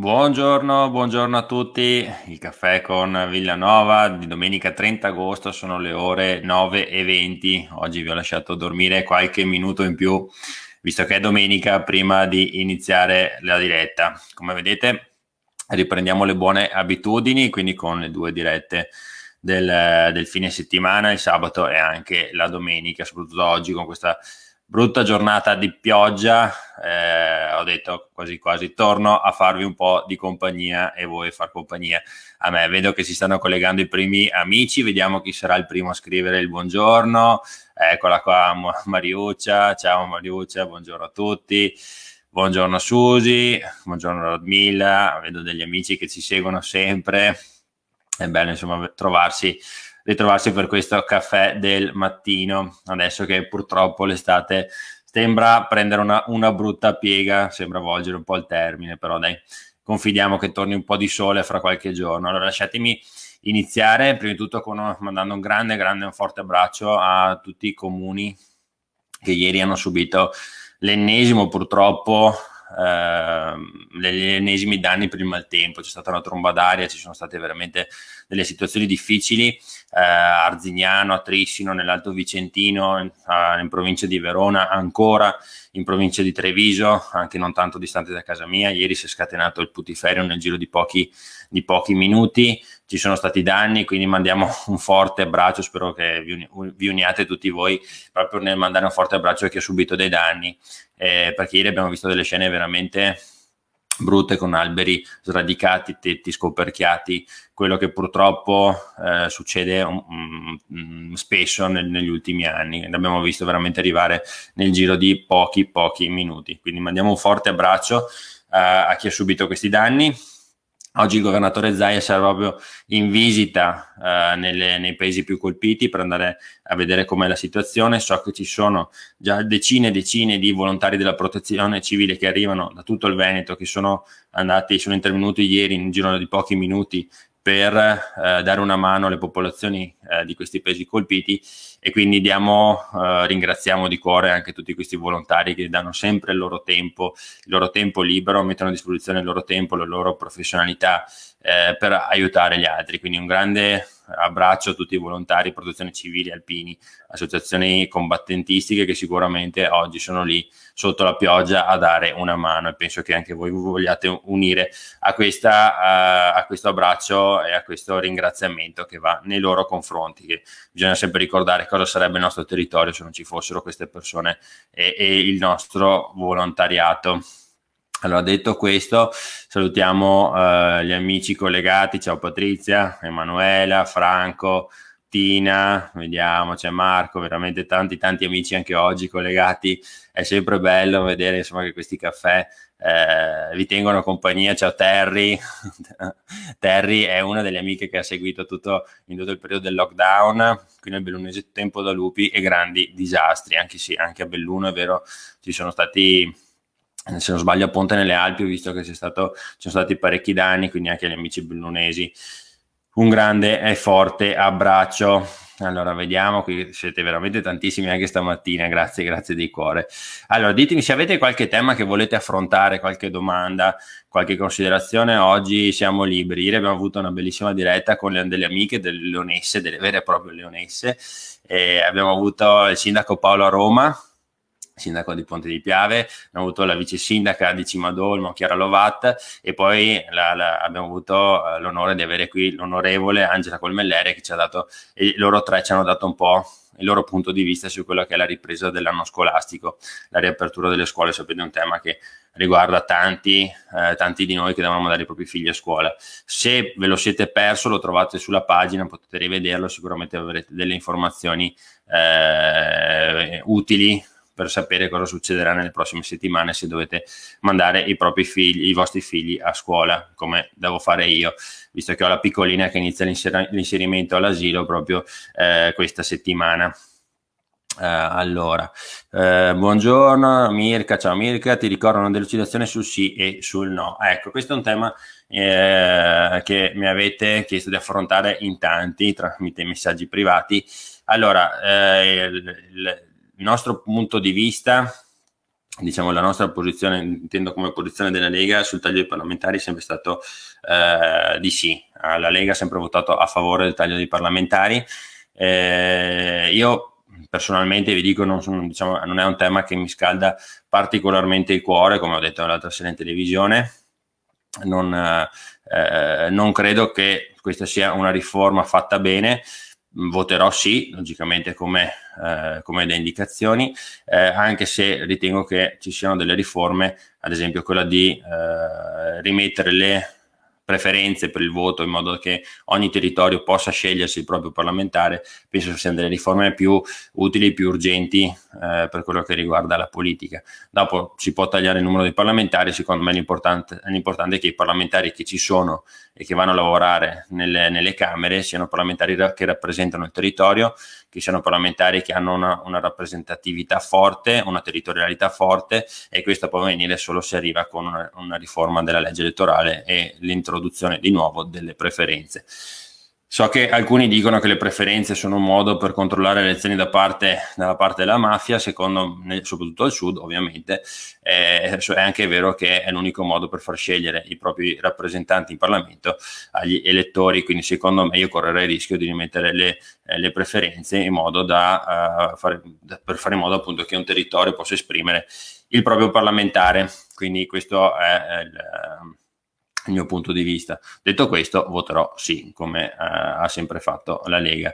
Buongiorno, buongiorno a tutti. Il caffè con Villanova di domenica 30 agosto sono le ore 9.20. Oggi vi ho lasciato dormire qualche minuto in più, visto che è domenica prima di iniziare la diretta. Come vedete, riprendiamo le buone abitudini, quindi con le due dirette del, del fine settimana, il sabato e anche la domenica, soprattutto oggi con questa brutta giornata di pioggia, eh, ho detto quasi quasi torno a farvi un po' di compagnia e voi far compagnia a me. Vedo che si stanno collegando i primi amici, vediamo chi sarà il primo a scrivere il buongiorno. Eccola qua Mariuccia, ciao Mariuccia, buongiorno a tutti. Buongiorno Susi, buongiorno Rodmilla, vedo degli amici che ci seguono sempre. È bello insomma trovarsi ritrovarsi per questo caffè del mattino, adesso che purtroppo l'estate sembra prendere una, una brutta piega, sembra volgere un po' il termine, però dai, confidiamo che torni un po' di sole fra qualche giorno. Allora lasciatemi iniziare prima di tutto con, mandando un grande, grande, un forte abbraccio a tutti i comuni che ieri hanno subito l'ennesimo purtroppo Ehm, gli ennesimi danni per il maltempo, c'è stata una tromba d'aria, ci sono state veramente delle situazioni difficili a eh, Arzignano, a Trissino, nell'Alto Vicentino, in, in provincia di Verona, ancora in provincia di Treviso, anche non tanto distante da casa mia. Ieri si è scatenato il putiferio nel giro di pochi, di pochi minuti ci sono stati danni, quindi mandiamo un forte abbraccio, spero che vi, vi uniate tutti voi proprio nel mandare un forte abbraccio a chi ha subito dei danni, eh, perché ieri abbiamo visto delle scene veramente brutte con alberi sradicati, tetti scoperchiati, quello che purtroppo eh, succede um, um, spesso nel, negli ultimi anni, l'abbiamo visto veramente arrivare nel giro di pochi pochi minuti, quindi mandiamo un forte abbraccio eh, a chi ha subito questi danni Oggi il governatore Zaia sarà proprio in visita eh, nelle, nei paesi più colpiti per andare a vedere com'è la situazione. So che ci sono già decine e decine di volontari della protezione civile che arrivano da tutto il Veneto, che sono andati, sono intervenuti ieri in un giro di pochi minuti per eh, dare una mano alle popolazioni eh, di questi paesi colpiti e quindi diamo, eh, ringraziamo di cuore anche tutti questi volontari che danno sempre il loro tempo, il loro tempo libero, mettono a disposizione il loro tempo, la loro professionalità eh, per aiutare gli altri. Quindi un grande abbraccio a tutti i volontari, protezione civile, alpini, associazioni combattentistiche che sicuramente oggi sono lì sotto la pioggia a dare una mano e penso che anche voi vogliate unire a, questa, a questo abbraccio e a questo ringraziamento che va nei loro confronti, che bisogna sempre ricordare cosa sarebbe il nostro territorio se non ci fossero queste persone e, e il nostro volontariato. Allora, detto questo, salutiamo eh, gli amici collegati. Ciao Patrizia, Emanuela, Franco, Tina, vediamo, c'è Marco, veramente tanti tanti amici anche oggi collegati. È sempre bello vedere insomma, che questi caffè eh, vi tengono compagnia. Ciao Terry, Terry è una delle amiche che ha seguito tutto, in tutto il periodo del lockdown, qui nel bellunese tempo da lupi e grandi disastri, anche, sì, anche a Belluno è vero, ci sono stati eh, se non sbaglio a Ponte nelle Alpi visto che stato, ci sono stati parecchi danni, quindi anche agli amici bellunesi un grande e forte abbraccio. Allora, vediamo, qui siete veramente tantissimi anche stamattina, grazie, grazie di cuore. Allora, ditemi se avete qualche tema che volete affrontare, qualche domanda, qualche considerazione, oggi siamo liberi. Ieri abbiamo avuto una bellissima diretta con le, delle amiche, delle leonesse, delle vere e proprie leonesse, e abbiamo avuto il sindaco Paolo a Roma, sindaco di Ponte di Piave, abbiamo avuto la vice sindaca di Cimadolmo, Chiara Lovat, e poi la, la, abbiamo avuto eh, l'onore di avere qui l'onorevole Angela Colmellere che ci ha dato, e loro tre ci hanno dato un po' il loro punto di vista su quello che è la ripresa dell'anno scolastico, la riapertura delle scuole, sapete è un tema che riguarda tanti, eh, tanti di noi che devono mandare i propri figli a scuola. Se ve lo siete perso lo trovate sulla pagina, potete rivederlo, sicuramente avrete delle informazioni eh, utili per sapere cosa succederà nelle prossime settimane se dovete mandare i, figli, i vostri figli a scuola, come devo fare io, visto che ho la piccolina che inizia l'inser- l'inserimento all'asilo proprio eh, questa settimana. Eh, allora, eh, buongiorno Mirka, ciao Mirka, ti ricordo una delucidazione sul sì e sul no. Ecco, questo è un tema eh, che mi avete chiesto di affrontare in tanti tramite messaggi privati. Allora, eh, il, il, il nostro punto di vista, diciamo la nostra posizione, intendo come posizione della Lega, sul taglio dei parlamentari è sempre stato eh, di sì. La Lega ha sempre votato a favore del taglio dei parlamentari. Eh, io personalmente vi dico non, sono, diciamo, non, è un tema che mi scalda particolarmente il cuore, come ho detto nell'altra sera in televisione. Non, eh, non credo che questa sia una riforma fatta bene voterò sì, logicamente come, eh, come le indicazioni, eh, anche se ritengo che ci siano delle riforme, ad esempio quella di eh, rimettere le preferenze per il voto in modo che ogni territorio possa scegliersi il proprio parlamentare, penso siano delle riforme più utili, e più urgenti eh, per quello che riguarda la politica. Dopo si può tagliare il numero dei parlamentari, secondo me l'importante, l'importante è che i parlamentari che ci sono e che vanno a lavorare nelle, nelle Camere siano parlamentari che rappresentano il territorio che siano parlamentari che hanno una, una rappresentatività forte, una territorialità forte e questo può avvenire solo se arriva con una, una riforma della legge elettorale e l'introduzione di nuovo delle preferenze. So che alcuni dicono che le preferenze sono un modo per controllare le elezioni da parte, dalla parte della mafia, secondo, soprattutto al sud ovviamente, eh, è anche vero che è l'unico modo per far scegliere i propri rappresentanti in Parlamento agli elettori, quindi secondo me io correrei il rischio di rimettere le, eh, le preferenze in modo da, uh, fare, da, per fare in modo appunto che un territorio possa esprimere il proprio parlamentare, quindi questo è il il mio punto di vista. Detto questo, voterò sì, come eh, ha sempre fatto la Lega.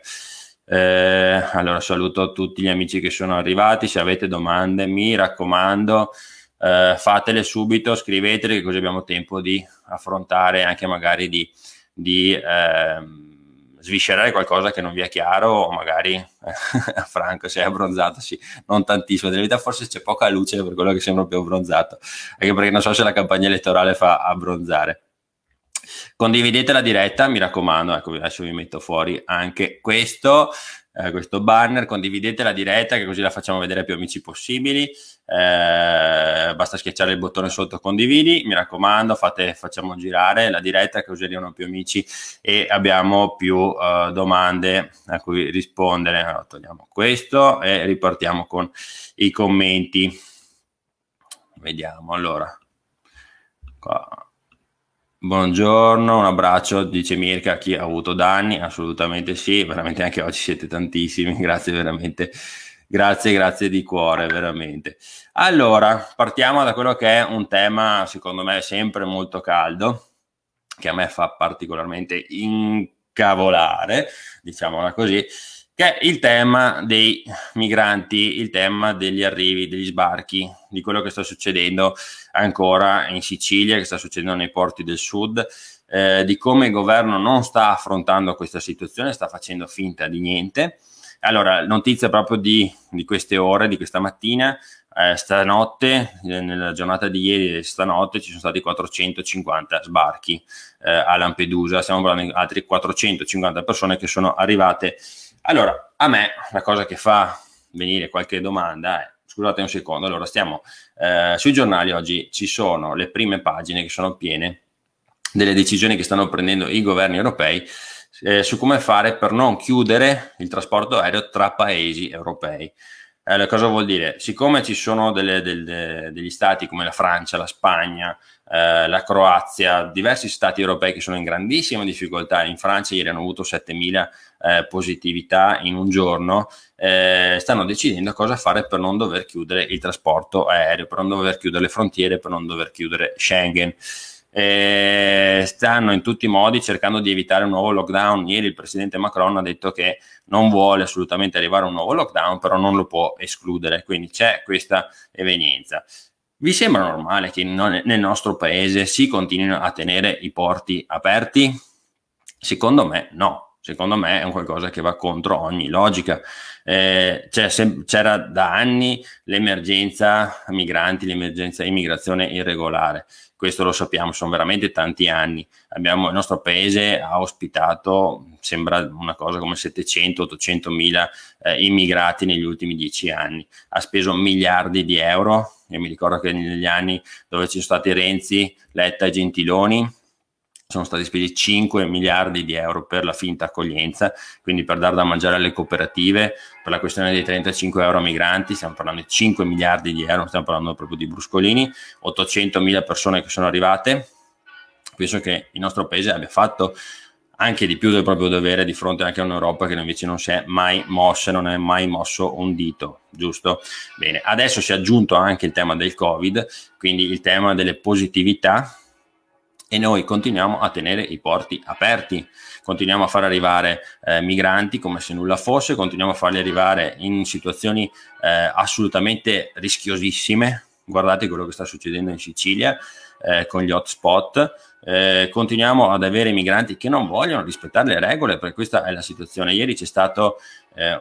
Eh, allora saluto tutti gli amici che sono arrivati, se avete domande mi raccomando eh, fatele subito, scrivetele che così abbiamo tempo di affrontare anche magari di, di ehm, sviscerare qualcosa che non vi è chiaro o magari eh, Franco sei abbronzato, sì, non tantissimo, nella vita forse c'è poca luce per quello che sembra più abbronzato, anche perché non so se la campagna elettorale fa abbronzare. Condividete la diretta, mi raccomando, ecco, adesso vi metto fuori anche questo, eh, questo banner, condividete la diretta che così la facciamo vedere più amici possibili. Eh, basta schiacciare il bottone sotto condividi, mi raccomando, fate, facciamo girare la diretta che così arrivano più amici e abbiamo più eh, domande a cui rispondere. Allora, togliamo questo e ripartiamo con i commenti. Vediamo allora. Qua Buongiorno, un abbraccio, dice Mirka, chi ha avuto danni? Assolutamente sì, veramente anche oggi siete tantissimi, grazie veramente, grazie, grazie di cuore, veramente. Allora, partiamo da quello che è un tema, secondo me, sempre molto caldo, che a me fa particolarmente incavolare, diciamola così, che è il tema dei migranti, il tema degli arrivi, degli sbarchi, di quello che sta succedendo ancora in Sicilia, che sta succedendo nei porti del sud, eh, di come il governo non sta affrontando questa situazione, sta facendo finta di niente. Allora, notizia proprio di, di queste ore, di questa mattina, eh, stanotte, eh, nella giornata di ieri e stanotte, ci sono stati 450 sbarchi eh, a Lampedusa. Stiamo parlando di altre 450 persone che sono arrivate allora, a me la cosa che fa venire qualche domanda è, scusate un secondo, allora stiamo, eh, sui giornali oggi ci sono le prime pagine che sono piene delle decisioni che stanno prendendo i governi europei eh, su come fare per non chiudere il trasporto aereo tra paesi europei. Allora, eh, cosa vuol dire? Siccome ci sono delle, delle, degli stati come la Francia, la Spagna, eh, la Croazia, diversi stati europei che sono in grandissima difficoltà, in Francia ieri hanno avuto 7.000 eh, positività in un giorno, eh, stanno decidendo cosa fare per non dover chiudere il trasporto aereo, per non dover chiudere le frontiere, per non dover chiudere Schengen eh, stanno in tutti i modi cercando di evitare un nuovo lockdown. Ieri il presidente Macron ha detto che non vuole assolutamente arrivare a un nuovo lockdown, però non lo può escludere, quindi c'è questa evenienza. Vi sembra normale che nel nostro paese si continuino a tenere i porti aperti? Secondo me no, secondo me è un qualcosa che va contro ogni logica. Eh, se, c'era da anni l'emergenza migranti, l'emergenza immigrazione irregolare, questo lo sappiamo, sono veramente tanti anni. Abbiamo, il nostro paese ha ospitato, sembra una cosa come 700-800 mila eh, immigrati negli ultimi dieci anni, ha speso miliardi di euro, io mi ricordo che negli anni dove ci sono stati Renzi, Letta e Gentiloni, sono stati spesi 5 miliardi di euro per la finta accoglienza, quindi per dar da mangiare alle cooperative, per la questione dei 35 euro migranti, stiamo parlando di 5 miliardi di euro, stiamo parlando proprio di bruscolini, 800 mila persone che sono arrivate, penso che il nostro paese abbia fatto anche di più del proprio dovere di fronte anche a un'Europa che invece non si è mai mossa, non è mai mosso un dito, giusto? Bene, adesso si è aggiunto anche il tema del Covid, quindi il tema delle positività e noi continuiamo a tenere i porti aperti, continuiamo a far arrivare eh, migranti come se nulla fosse, continuiamo a farli arrivare in situazioni eh, assolutamente rischiosissime. Guardate quello che sta succedendo in Sicilia eh, con gli hotspot. Eh, continuiamo ad avere migranti che non vogliono rispettare le regole, perché questa è la situazione. Ieri c'è stato, eh,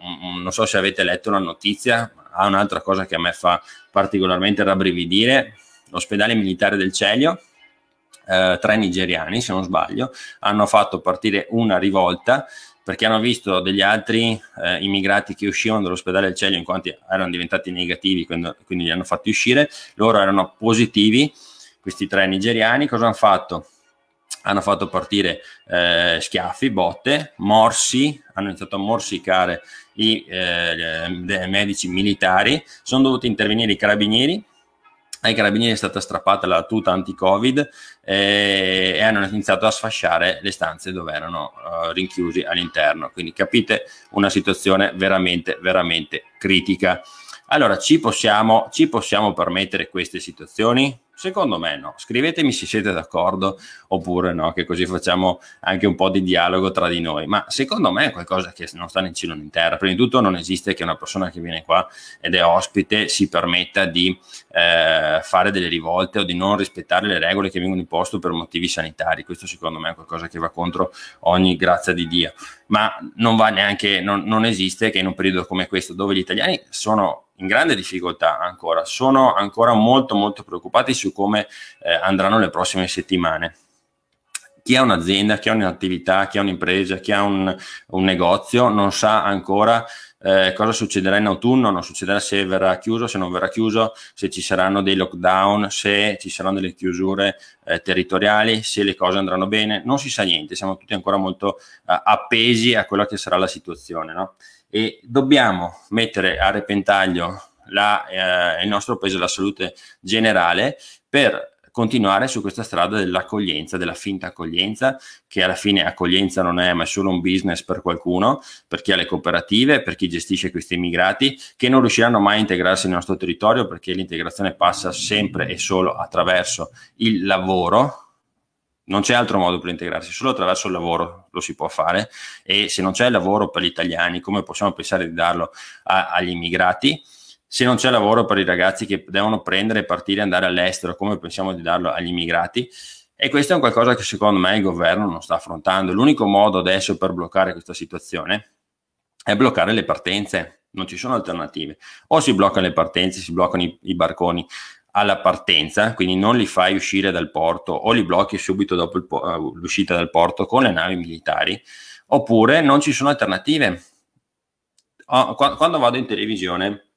un, non so se avete letto la notizia, ha un'altra cosa che a me fa particolarmente rabbrividire, l'ospedale militare del Celio eh, tre nigeriani, se non sbaglio, hanno fatto partire una rivolta perché hanno visto degli altri eh, immigrati che uscivano dall'ospedale del Celio in quanto erano diventati negativi, quindi, quindi, li hanno fatti uscire, loro erano positivi, questi tre nigeriani, cosa hanno fatto? Hanno fatto partire eh, schiaffi, botte, morsi, hanno iniziato a morsicare i eh, eh medici militari, sono dovuti intervenire i carabinieri ai carabinieri è stata strappata la tuta anti-covid eh, e hanno iniziato a sfasciare le stanze dove erano eh, rinchiusi all'interno. Quindi capite una situazione veramente, veramente critica. Allora, ci possiamo, ci possiamo permettere queste situazioni? Secondo me no. Scrivetemi se siete d'accordo oppure no, che così facciamo anche un po' di dialogo tra di noi. Ma secondo me è qualcosa che non sta né in cielo né in terra. Prima di tutto non esiste che una persona che viene qua ed è ospite si permetta di eh, fare delle rivolte o di non rispettare le regole che vengono imposte per motivi sanitari. Questo secondo me è qualcosa che va contro ogni grazia di Dio. Ma non va neanche, non, non esiste che in un periodo come questo dove gli italiani sono in grande difficoltà ancora, sono ancora molto molto preoccupati su come eh, andranno le prossime settimane. Chi ha un'azienda, chi ha un'attività, chi ha un'impresa, chi ha un, un negozio non sa ancora eh, cosa succederà in autunno, non succederà se verrà chiuso, se non verrà chiuso, se ci saranno dei lockdown, se ci saranno delle chiusure eh, territoriali, se le cose andranno bene, non si sa niente, siamo tutti ancora molto eh, appesi a quella che sarà la situazione no? e dobbiamo mettere a repentaglio la, eh, il nostro paese, la salute generale per continuare su questa strada dell'accoglienza, della finta accoglienza, che alla fine accoglienza non è ma è solo un business per qualcuno, per chi ha le cooperative, per chi gestisce questi immigrati, che non riusciranno mai a integrarsi nel nostro territorio perché l'integrazione passa sempre e solo attraverso il lavoro. Non c'è altro modo per integrarsi, solo attraverso il lavoro lo si può fare e se non c'è lavoro per gli italiani, come possiamo pensare di darlo a, agli immigrati? se non c'è lavoro per i ragazzi che devono prendere, partire e andare all'estero, come pensiamo di darlo agli immigrati. E questo è un qualcosa che secondo me il governo non sta affrontando. L'unico modo adesso per bloccare questa situazione è bloccare le partenze. Non ci sono alternative. O si bloccano le partenze, si bloccano i, i barconi alla partenza, quindi non li fai uscire dal porto o li blocchi subito dopo po- eh, l'uscita dal porto con le navi militari, oppure non ci sono alternative. Oh, quando vado in televisione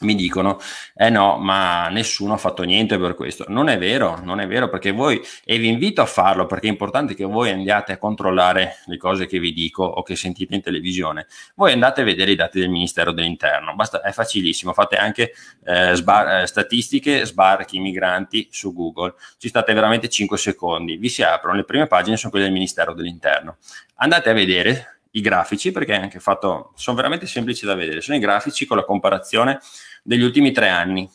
mi dicono, eh no, ma nessuno ha fatto niente per questo. Non è vero, non è vero, perché voi, e vi invito a farlo, perché è importante che voi andiate a controllare le cose che vi dico o che sentite in televisione. Voi andate a vedere i dati del Ministero dell'Interno, Basta, è facilissimo, fate anche eh, sbar, eh, statistiche, sbarchi, migranti su Google, ci state veramente 5 secondi, vi si aprono, le prime pagine sono quelle del Ministero dell'Interno. Andate a vedere i grafici perché anche fatto sono veramente semplici da vedere sono i grafici con la comparazione degli ultimi tre anni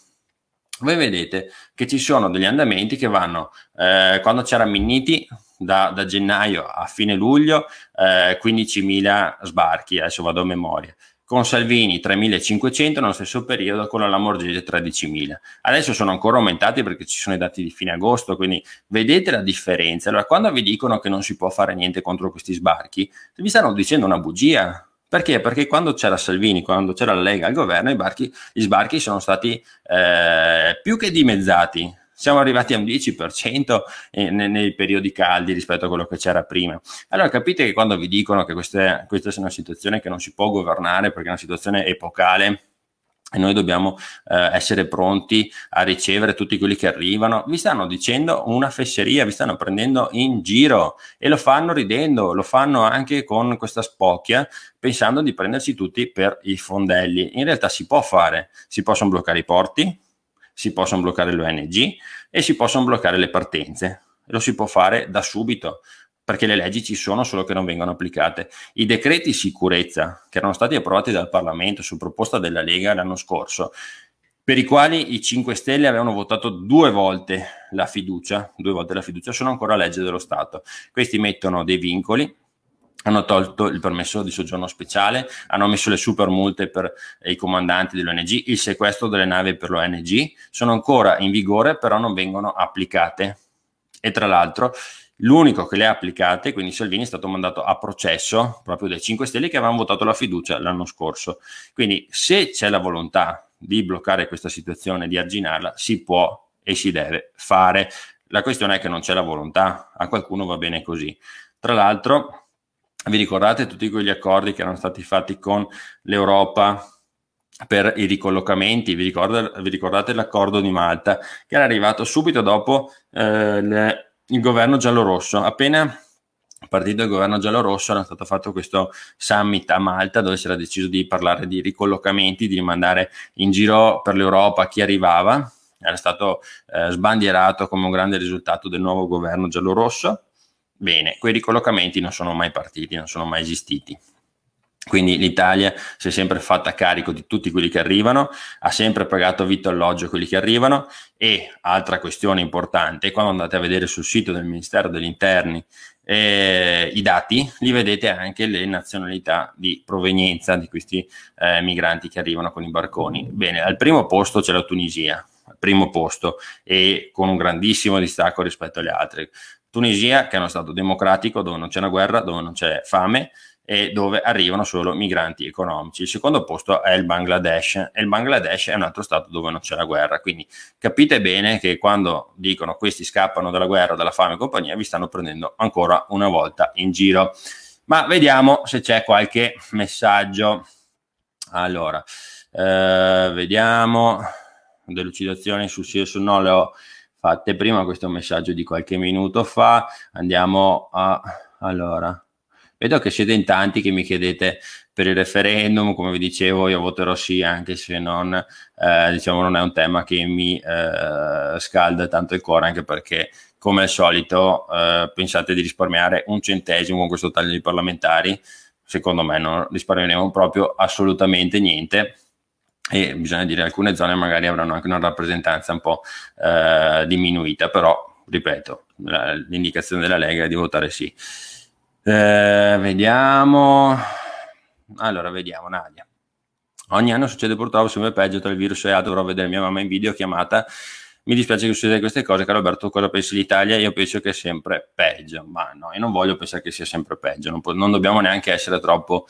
voi vedete che ci sono degli andamenti che vanno eh, quando c'era Minniti da, da, gennaio a fine luglio eh, 15.000 sbarchi adesso vado a memoria con Salvini 3.500 nello stesso periodo con la Lamorgese 13.000 adesso sono ancora aumentati perché ci sono i dati di fine agosto quindi vedete la differenza allora quando vi dicono che non si può fare niente contro questi sbarchi vi stanno dicendo una bugia perché? Perché quando c'era Salvini, quando c'era la Lega al governo, barchi, gli sbarchi sono stati eh, più che dimezzati. Siamo arrivati a un 10% eh, nei, periodi caldi rispetto a quello che c'era prima. Allora capite che quando vi dicono che queste, questa è una situazione che non si può governare perché è una situazione epocale, e noi dobbiamo eh, essere pronti a ricevere tutti quelli che arrivano, vi stanno dicendo una fesseria, vi stanno prendendo in giro e lo fanno ridendo, lo fanno anche con questa spocchia pensando di prendersi tutti per i fondelli. In realtà si può fare, si possono bloccare i porti, si possono bloccare l'ONG e si possono bloccare le partenze. Lo si può fare da subito, perché le leggi ci sono solo che non vengono applicate. I decreti sicurezza che erano stati approvati dal Parlamento su proposta della Lega l'anno scorso, per i quali i 5 Stelle avevano votato due volte la fiducia, due volte la fiducia, sono ancora legge dello Stato. Questi mettono dei vincoli, hanno tolto il permesso di soggiorno speciale, hanno messo le super multe per i comandanti dell'ONG, il sequestro delle navi per l'ONG, sono ancora in vigore però non vengono applicate. E tra l'altro L'unico che le ha applicate, quindi Salvini, è stato mandato a processo proprio dai 5 Stelle che avevano votato la fiducia l'anno scorso. Quindi se c'è la volontà di bloccare questa situazione, di arginarla, si può e si deve fare. La questione è che non c'è la volontà, a qualcuno va bene così. Tra l'altro, vi ricordate tutti quegli accordi che erano stati fatti con l'Europa per i ricollocamenti? Vi, ricordate, vi ricordate l'accordo di Malta che era arrivato subito dopo eh, le il governo giallorosso. Appena partito il governo giallorosso era stato fatto questo summit a Malta dove si era deciso di parlare di ricollocamenti, di mandare in giro per l'Europa chi arrivava. Era stato eh, sbandierato come un grande risultato del nuovo governo giallorosso. Bene, quei ricollocamenti non sono mai partiti, non sono mai esistiti. Quindi l'Italia si è sempre fatta carico di tutti quelli che arrivano, ha sempre pagato vitto alloggio a quelli che arrivano e altra questione importante, quando andate a vedere sul sito del Ministero degli Interni eh, i dati, li vedete anche le nazionalità di provenienza di questi eh, migranti che arrivano con i barconi. Bene, al primo posto c'è la Tunisia, al primo posto e con un grandissimo distacco rispetto alle altre. Tunisia che è uno Stato democratico dove non c'è una guerra, dove non c'è fame, e dove arrivano solo migranti economici. Il secondo posto è il Bangladesh e il Bangladesh è un altro stato dove non c'è la guerra, quindi capite bene che quando dicono questi scappano dalla guerra, dalla fame e compagnia, vi stanno prendendo ancora una volta in giro. Ma vediamo se c'è qualche messaggio. Allora, eh, vediamo delucidazioni sul sì o sul no le ho fatte prima questo messaggio di qualche minuto fa. Andiamo a allora Vedo che siete in tanti che mi chiedete per il referendum, come vi dicevo io voterò sì anche se non, eh, diciamo, non è un tema che mi eh, scalda tanto il cuore anche perché come al solito eh, pensate di risparmiare un centesimo con questo taglio di parlamentari, secondo me non risparmieremo proprio assolutamente niente e bisogna dire che alcune zone magari avranno anche una rappresentanza un po' eh, diminuita, però ripeto, l'indicazione della Lega è di votare sì. Eh, vediamo. Allora, vediamo, Nadia. Ogni anno succede purtroppo sempre peggio tra il virus e altro. Dovrò vedere mia mamma in video chiamata. Mi dispiace che succedano queste cose, caro Alberto. Cosa pensi l'Italia? Io penso che è sempre peggio, ma no, io non voglio pensare che sia sempre peggio. Non, po- non dobbiamo neanche essere troppo,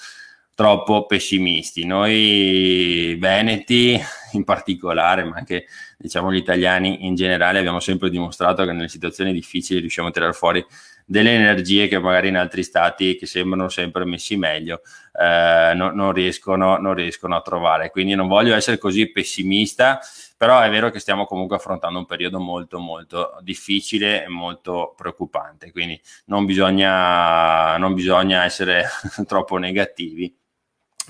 troppo pessimisti. Noi veneti in particolare, ma anche diciamo, gli italiani in generale, abbiamo sempre dimostrato che nelle situazioni difficili riusciamo a tirare fuori delle energie che magari in altri stati che sembrano sempre messi meglio eh, no, non, riescono, non riescono a trovare. Quindi non voglio essere così pessimista, però è vero che stiamo comunque affrontando un periodo molto molto difficile e molto preoccupante, quindi non bisogna, non bisogna essere troppo negativi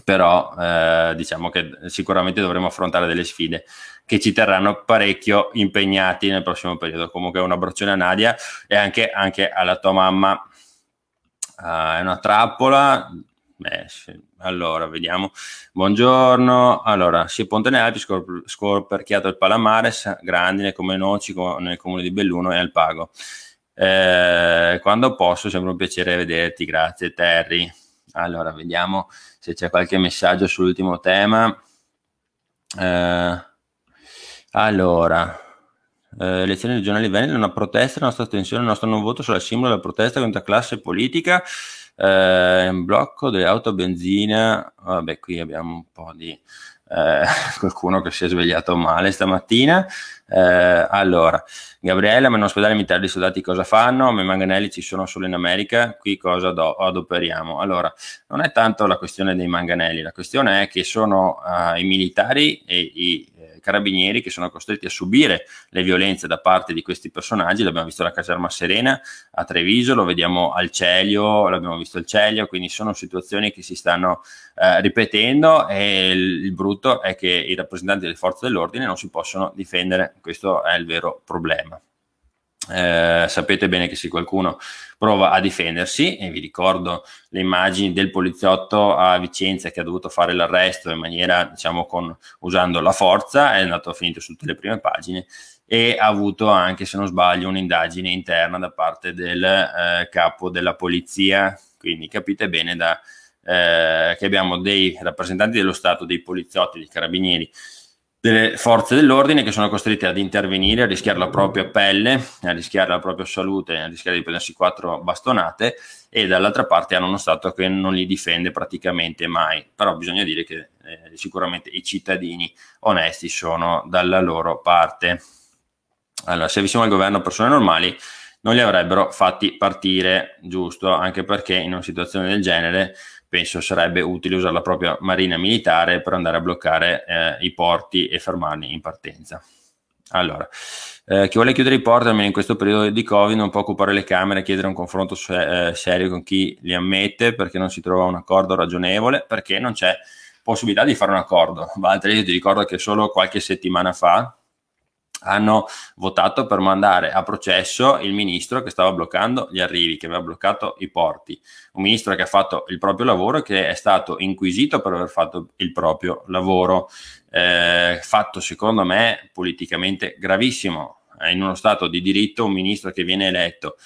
però eh, diciamo che sicuramente dovremo affrontare delle sfide che ci terranno parecchio impegnati nel prossimo periodo. Comunque un abbraccione a Nadia e anche, anche alla tua mamma. Uh, è una trappola. Beh, sì. Allora, vediamo. Buongiorno. Allora, si è Ponte Alpi, scor- scorperchiato il Palamares, grandine come noci co- nel comune di Belluno e Alpago. Eh, quando posso, sempre un piacere vederti. Grazie, Terry. Allora, vediamo se c'è qualche messaggio sull'ultimo tema. Eh, allora, eh, elezioni regionali venete, una protesta, la nostra attenzione, il nostro non voto sulla simbolo della protesta contro la classe politica, eh, blocco delle auto a benzina, vabbè qui abbiamo un po' di eh, qualcuno che si è svegliato male stamattina, eh, allora, Gabriella, ma in ospedale militare di soldati cosa fanno? Ma i manganelli ci sono solo in America, qui cosa do, adoperiamo? Allora, non è tanto la questione dei manganelli, la questione è che sono uh, i militari e i carabinieri che sono costretti a subire le violenze da parte di questi personaggi, l'abbiamo visto alla caserma Serena a Treviso, lo vediamo al Celio, l'abbiamo visto al Celio, quindi sono situazioni che si stanno eh, ripetendo e il, il brutto è che i rappresentanti delle forze dell'ordine non si possono difendere, questo è il vero problema. Eh, sapete bene che se qualcuno prova a difendersi, e vi ricordo le immagini del poliziotto a Vicenza che ha dovuto fare l'arresto in maniera, diciamo, con, usando la forza, è andato finito su tutte le prime pagine e ha avuto anche, se non sbaglio, un'indagine interna da parte del eh, capo della polizia. Quindi capite bene da, eh, che abbiamo dei rappresentanti dello Stato, dei poliziotti, dei carabinieri delle forze dell'ordine che sono costrette ad intervenire, a rischiare la propria pelle, a rischiare la propria salute, a rischiare di prendersi quattro bastonate e dall'altra parte hanno uno Stato che non li difende praticamente mai. Però bisogna dire che eh, sicuramente i cittadini onesti sono dalla loro parte. Allora, se avessimo al governo persone normali non li avrebbero fatti partire, giusto, anche perché in una situazione del genere penso sarebbe utile usare la propria marina militare per andare a bloccare eh, i porti e fermarli in partenza. Allora, eh, chi vuole chiudere i porti almeno in questo periodo di Covid non può occupare le Camere e chiedere un confronto se- eh, serio con chi li ammette perché non si trova un accordo ragionevole, perché non c'è possibilità di fare un accordo. Valtteri, io ti ricordo che solo qualche settimana fa, hanno votato per mandare a processo il ministro che stava bloccando gli arrivi, che aveva bloccato i porti, un ministro che ha fatto il proprio lavoro e che è stato inquisito per aver fatto il proprio lavoro, eh, fatto secondo me politicamente gravissimo. Eh, in uno Stato di diritto un ministro che viene eletto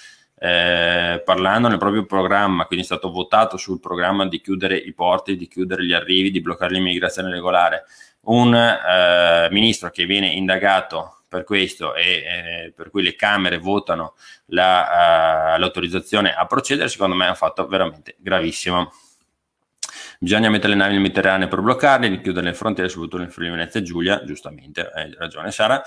eh, parlando nel proprio programma, quindi è stato votato sul programma di chiudere i porti, di chiudere gli arrivi, di bloccare l'immigrazione regolare. Un eh, ministro che viene indagato per questo e eh, per cui le Camere votano la, uh, l'autorizzazione a procedere, secondo me è un fatto veramente gravissimo. Bisogna mettere le navi nel Mediterraneo per bloccarle, chiudere le frontiere, soprattutto nel Friuli Venezia e Giulia, giustamente, hai ragione Sara,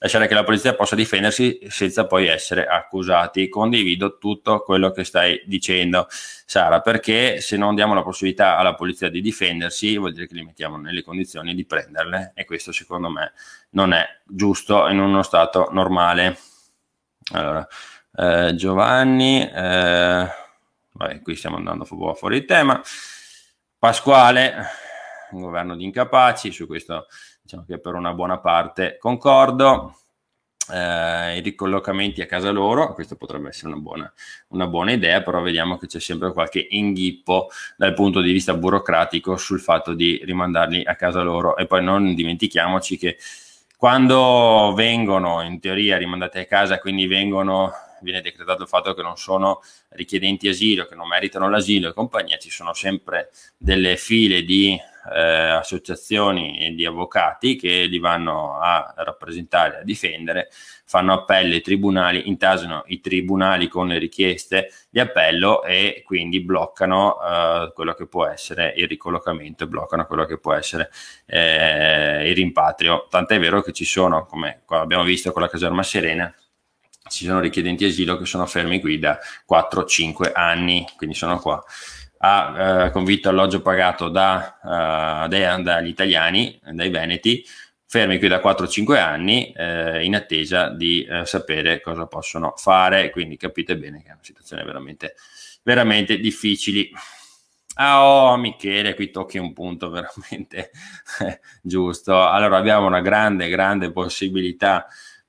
lasciare che la polizia possa difendersi senza poi essere accusati. Condivido tutto quello che stai dicendo Sara, perché se non diamo la possibilità alla polizia di difendersi vuol dire che li mettiamo nelle condizioni di prenderle e questo secondo me non è giusto in uno stato normale. Allora, eh, Giovanni, eh, vabbè, qui stiamo andando fuori tema. Pasquale, un governo di incapaci, su questo diciamo che per una buona parte concordo. Eh, i ricollocamenti a casa loro, questa potrebbe essere una buona, una buona, idea, però vediamo che c'è sempre qualche inghippo dal punto di vista burocratico sul fatto di rimandarli a casa loro e poi non dimentichiamoci che quando vengono in teoria rimandati a casa, quindi vengono viene decretato il fatto che non sono richiedenti asilo, che non meritano l'asilo e compagnia, ci sono sempre delle file di eh, associazioni e di avvocati che li vanno a rappresentare, a difendere, fanno appello ai tribunali, intasano i tribunali con le richieste di appello e quindi bloccano eh, quello che può essere il ricollocamento, bloccano quello che può essere eh, il rimpatrio. Tant'è vero che ci sono, come abbiamo visto con la caserma Serena, ci sono richiedenti asilo che sono fermi qui da 4-5 anni, quindi sono qua, a eh, convitto alloggio pagato da, eh, dai, dagli italiani, dai veneti, fermi qui da 4-5 anni eh, in attesa di eh, sapere cosa possono fare, quindi capite bene che è una situazione veramente, veramente difficile. Ah, oh, Michele, qui tocchi un punto veramente giusto. Allora abbiamo una grande, grande possibilità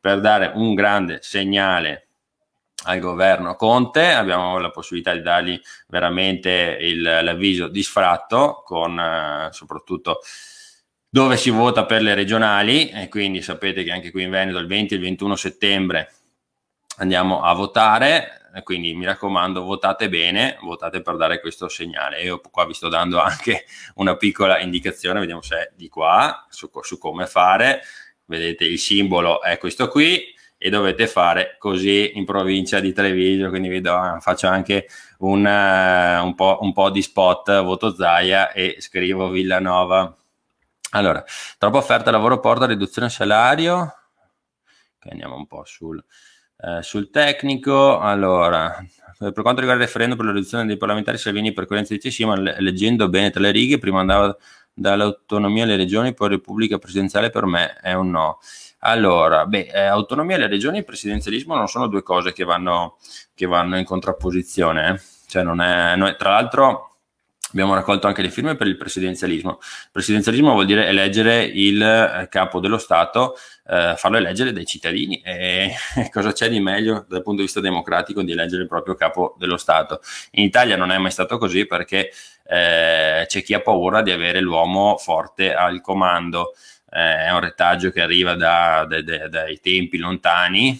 per dare un grande segnale al governo Conte, abbiamo la possibilità di dargli veramente il, l'avviso di sfratto con eh, soprattutto dove si vota per le regionali e quindi sapete che anche qui in Veneto il 20 e il 21 settembre andiamo a votare, quindi mi raccomando votate bene, votate per dare questo segnale. Io qua vi sto dando anche una piccola indicazione, vediamo se è di qua, su, su come fare vedete il simbolo è questo qui e dovete fare così in provincia di Treviso quindi vedo, faccio anche un, eh, un, po', un, po', di spot, voto Zaia e scrivo Villanova. Allora, troppa offerta lavoro porta riduzione salario, che andiamo un po' sul, uh, sul tecnico. Allora, per quanto riguarda il referendum per la riduzione dei parlamentari Salvini per coerenza di Cima, leggendo bene tra le righe, prima andava dall'autonomia alle regioni, poi repubblica presidenziale per me è un no. Allora, beh, eh, autonomia alle regioni e presidenzialismo non sono due cose che vanno, che vanno in contrapposizione. Eh? Cioè non è, non è, tra l'altro abbiamo raccolto anche le firme per il presidenzialismo. Presidenzialismo vuol dire eleggere il eh, capo dello Stato, eh, farlo eleggere dai cittadini e cosa c'è di meglio dal punto di vista democratico di eleggere il proprio capo dello Stato? In Italia non è mai stato così perché eh, c'è chi ha paura di avere l'uomo forte al comando. Eh, è un retaggio che arriva da, da, da, dai tempi lontani,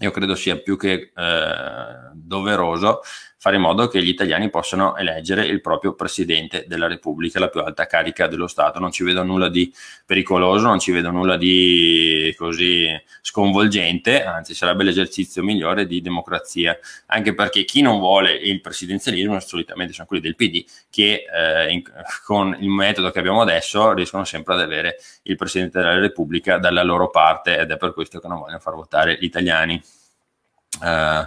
io credo sia più che eh, doveroso fare in modo che gli italiani possano eleggere il proprio Presidente della Repubblica, la più alta carica dello Stato. Non ci vedo nulla di pericoloso, non ci vedo nulla di così sconvolgente, anzi sarebbe l'esercizio migliore di democrazia, anche perché chi non vuole il presidenzialismo solitamente sono quelli del PD che eh, in, con il metodo che abbiamo adesso riescono sempre ad avere il Presidente della Repubblica dalla loro parte ed è per questo che non vogliono far votare gli italiani. Uh,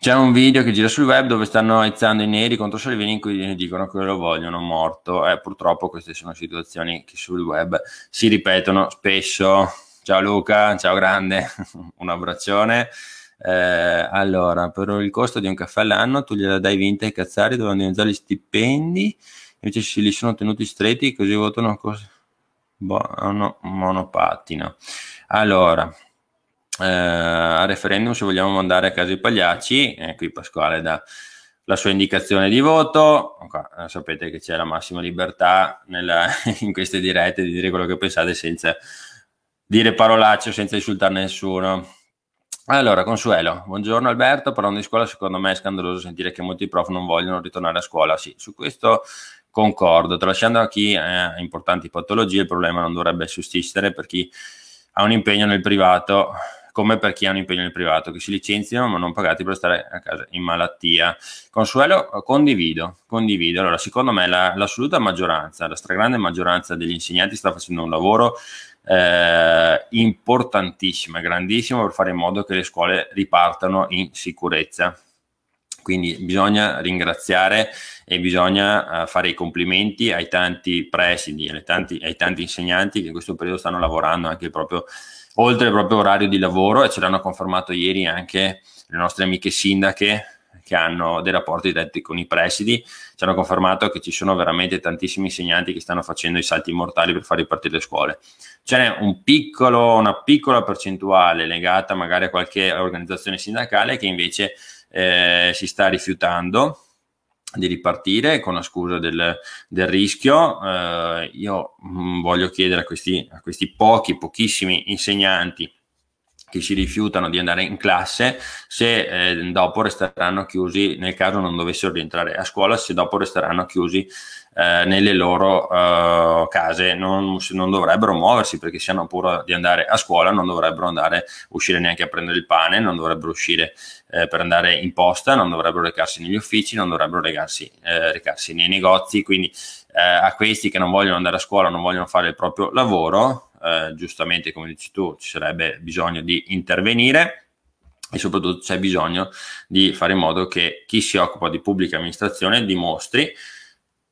c'è un video che gira sul web dove stanno aizzando i neri contro Salvini in cui dicono che lo vogliono morto. Eh, purtroppo queste sono situazioni che sul web si ripetono spesso. Ciao Luca, ciao grande, un abbraccione. Eh, allora, per il costo di un caffè all'anno tu gliela dai vinta ai cazzari, hanno aumentare gli stipendi, invece se li sono tenuti stretti così votano cos- boh, monopattino. Allora, eh, al referendum se vogliamo mandare a casa i pagliacci, eh, qui Pasquale dà la sua indicazione di voto, Qua, eh, sapete che c'è la massima libertà nella, in queste dirette di dire quello che pensate senza dire parolacce, o senza insultare nessuno. Allora, Consuelo, buongiorno Alberto, parlando di scuola secondo me è scandaloso sentire che molti prof non vogliono ritornare a scuola, sì, su questo concordo, tralasciando a chi eh, ha importanti patologie il problema non dovrebbe sussistere per chi ha un impegno nel privato come per chi ha un impegno nel privato, che si licenziano ma non pagati per stare a casa in malattia. Consuelo, eh, condivido, condivido. Allora, secondo me la, l'assoluta maggioranza, la stragrande maggioranza degli insegnanti sta facendo un lavoro eh, importantissimo, grandissimo per fare in modo che le scuole ripartano in sicurezza quindi bisogna ringraziare e bisogna eh, fare i complimenti ai tanti presidi, ai tanti, ai tanti, insegnanti che in questo periodo stanno lavorando anche proprio oltre al proprio orario di lavoro e ce l'hanno confermato ieri anche le nostre amiche sindache che hanno dei rapporti diretti con i presidi, ci hanno confermato che ci sono veramente tantissimi insegnanti che stanno facendo i salti mortali per far ripartire le scuole. C'è un piccolo, una piccola percentuale legata magari a qualche organizzazione sindacale che invece eh, si sta rifiutando di ripartire con la scusa del, del rischio. Eh, io mm, voglio chiedere a questi, a questi pochi, pochissimi insegnanti che si rifiutano di andare in classe se eh, dopo resteranno chiusi nel caso non dovessero rientrare a scuola se dopo resteranno chiusi eh, nelle loro eh, case, non, non, dovrebbero muoversi perché se hanno paura di andare a scuola non dovrebbero andare, uscire neanche a prendere il pane, non dovrebbero uscire eh, per andare in posta, non dovrebbero recarsi negli uffici, non dovrebbero recarsi, eh, recarsi nei negozi, quindi eh, a questi che non vogliono andare a scuola, non vogliono fare il proprio lavoro, giustamente come dici tu ci sarebbe bisogno di intervenire e soprattutto c'è bisogno di fare in modo che chi si occupa di pubblica amministrazione dimostri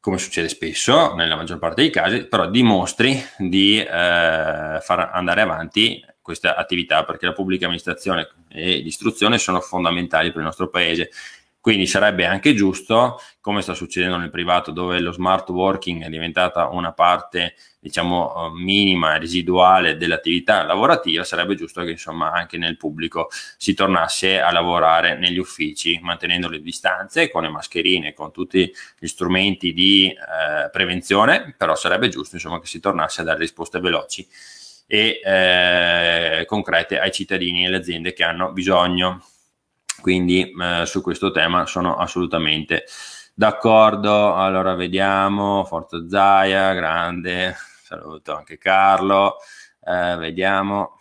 come succede spesso nella maggior parte dei casi, però dimostri di eh, far andare avanti questa attività perché la pubblica amministrazione e l'istruzione sono fondamentali per il nostro paese quindi sarebbe anche giusto, come sta succedendo nel privato, dove lo smart working è diventata una parte, diciamo, eh, minima e residuale dell'attività lavorativa, sarebbe giusto che insomma anche nel pubblico si tornasse a lavorare negli uffici, mantenendo le distanze, con le mascherine, con tutti gli strumenti di eh, prevenzione, però sarebbe giusto insomma che si tornasse a dare risposte veloci e eh, concrete ai cittadini e alle aziende che hanno bisogno quindi eh, su questo tema sono assolutamente d'accordo. Allora vediamo, Forza Zaia, grande, saluto anche Carlo, eh, vediamo.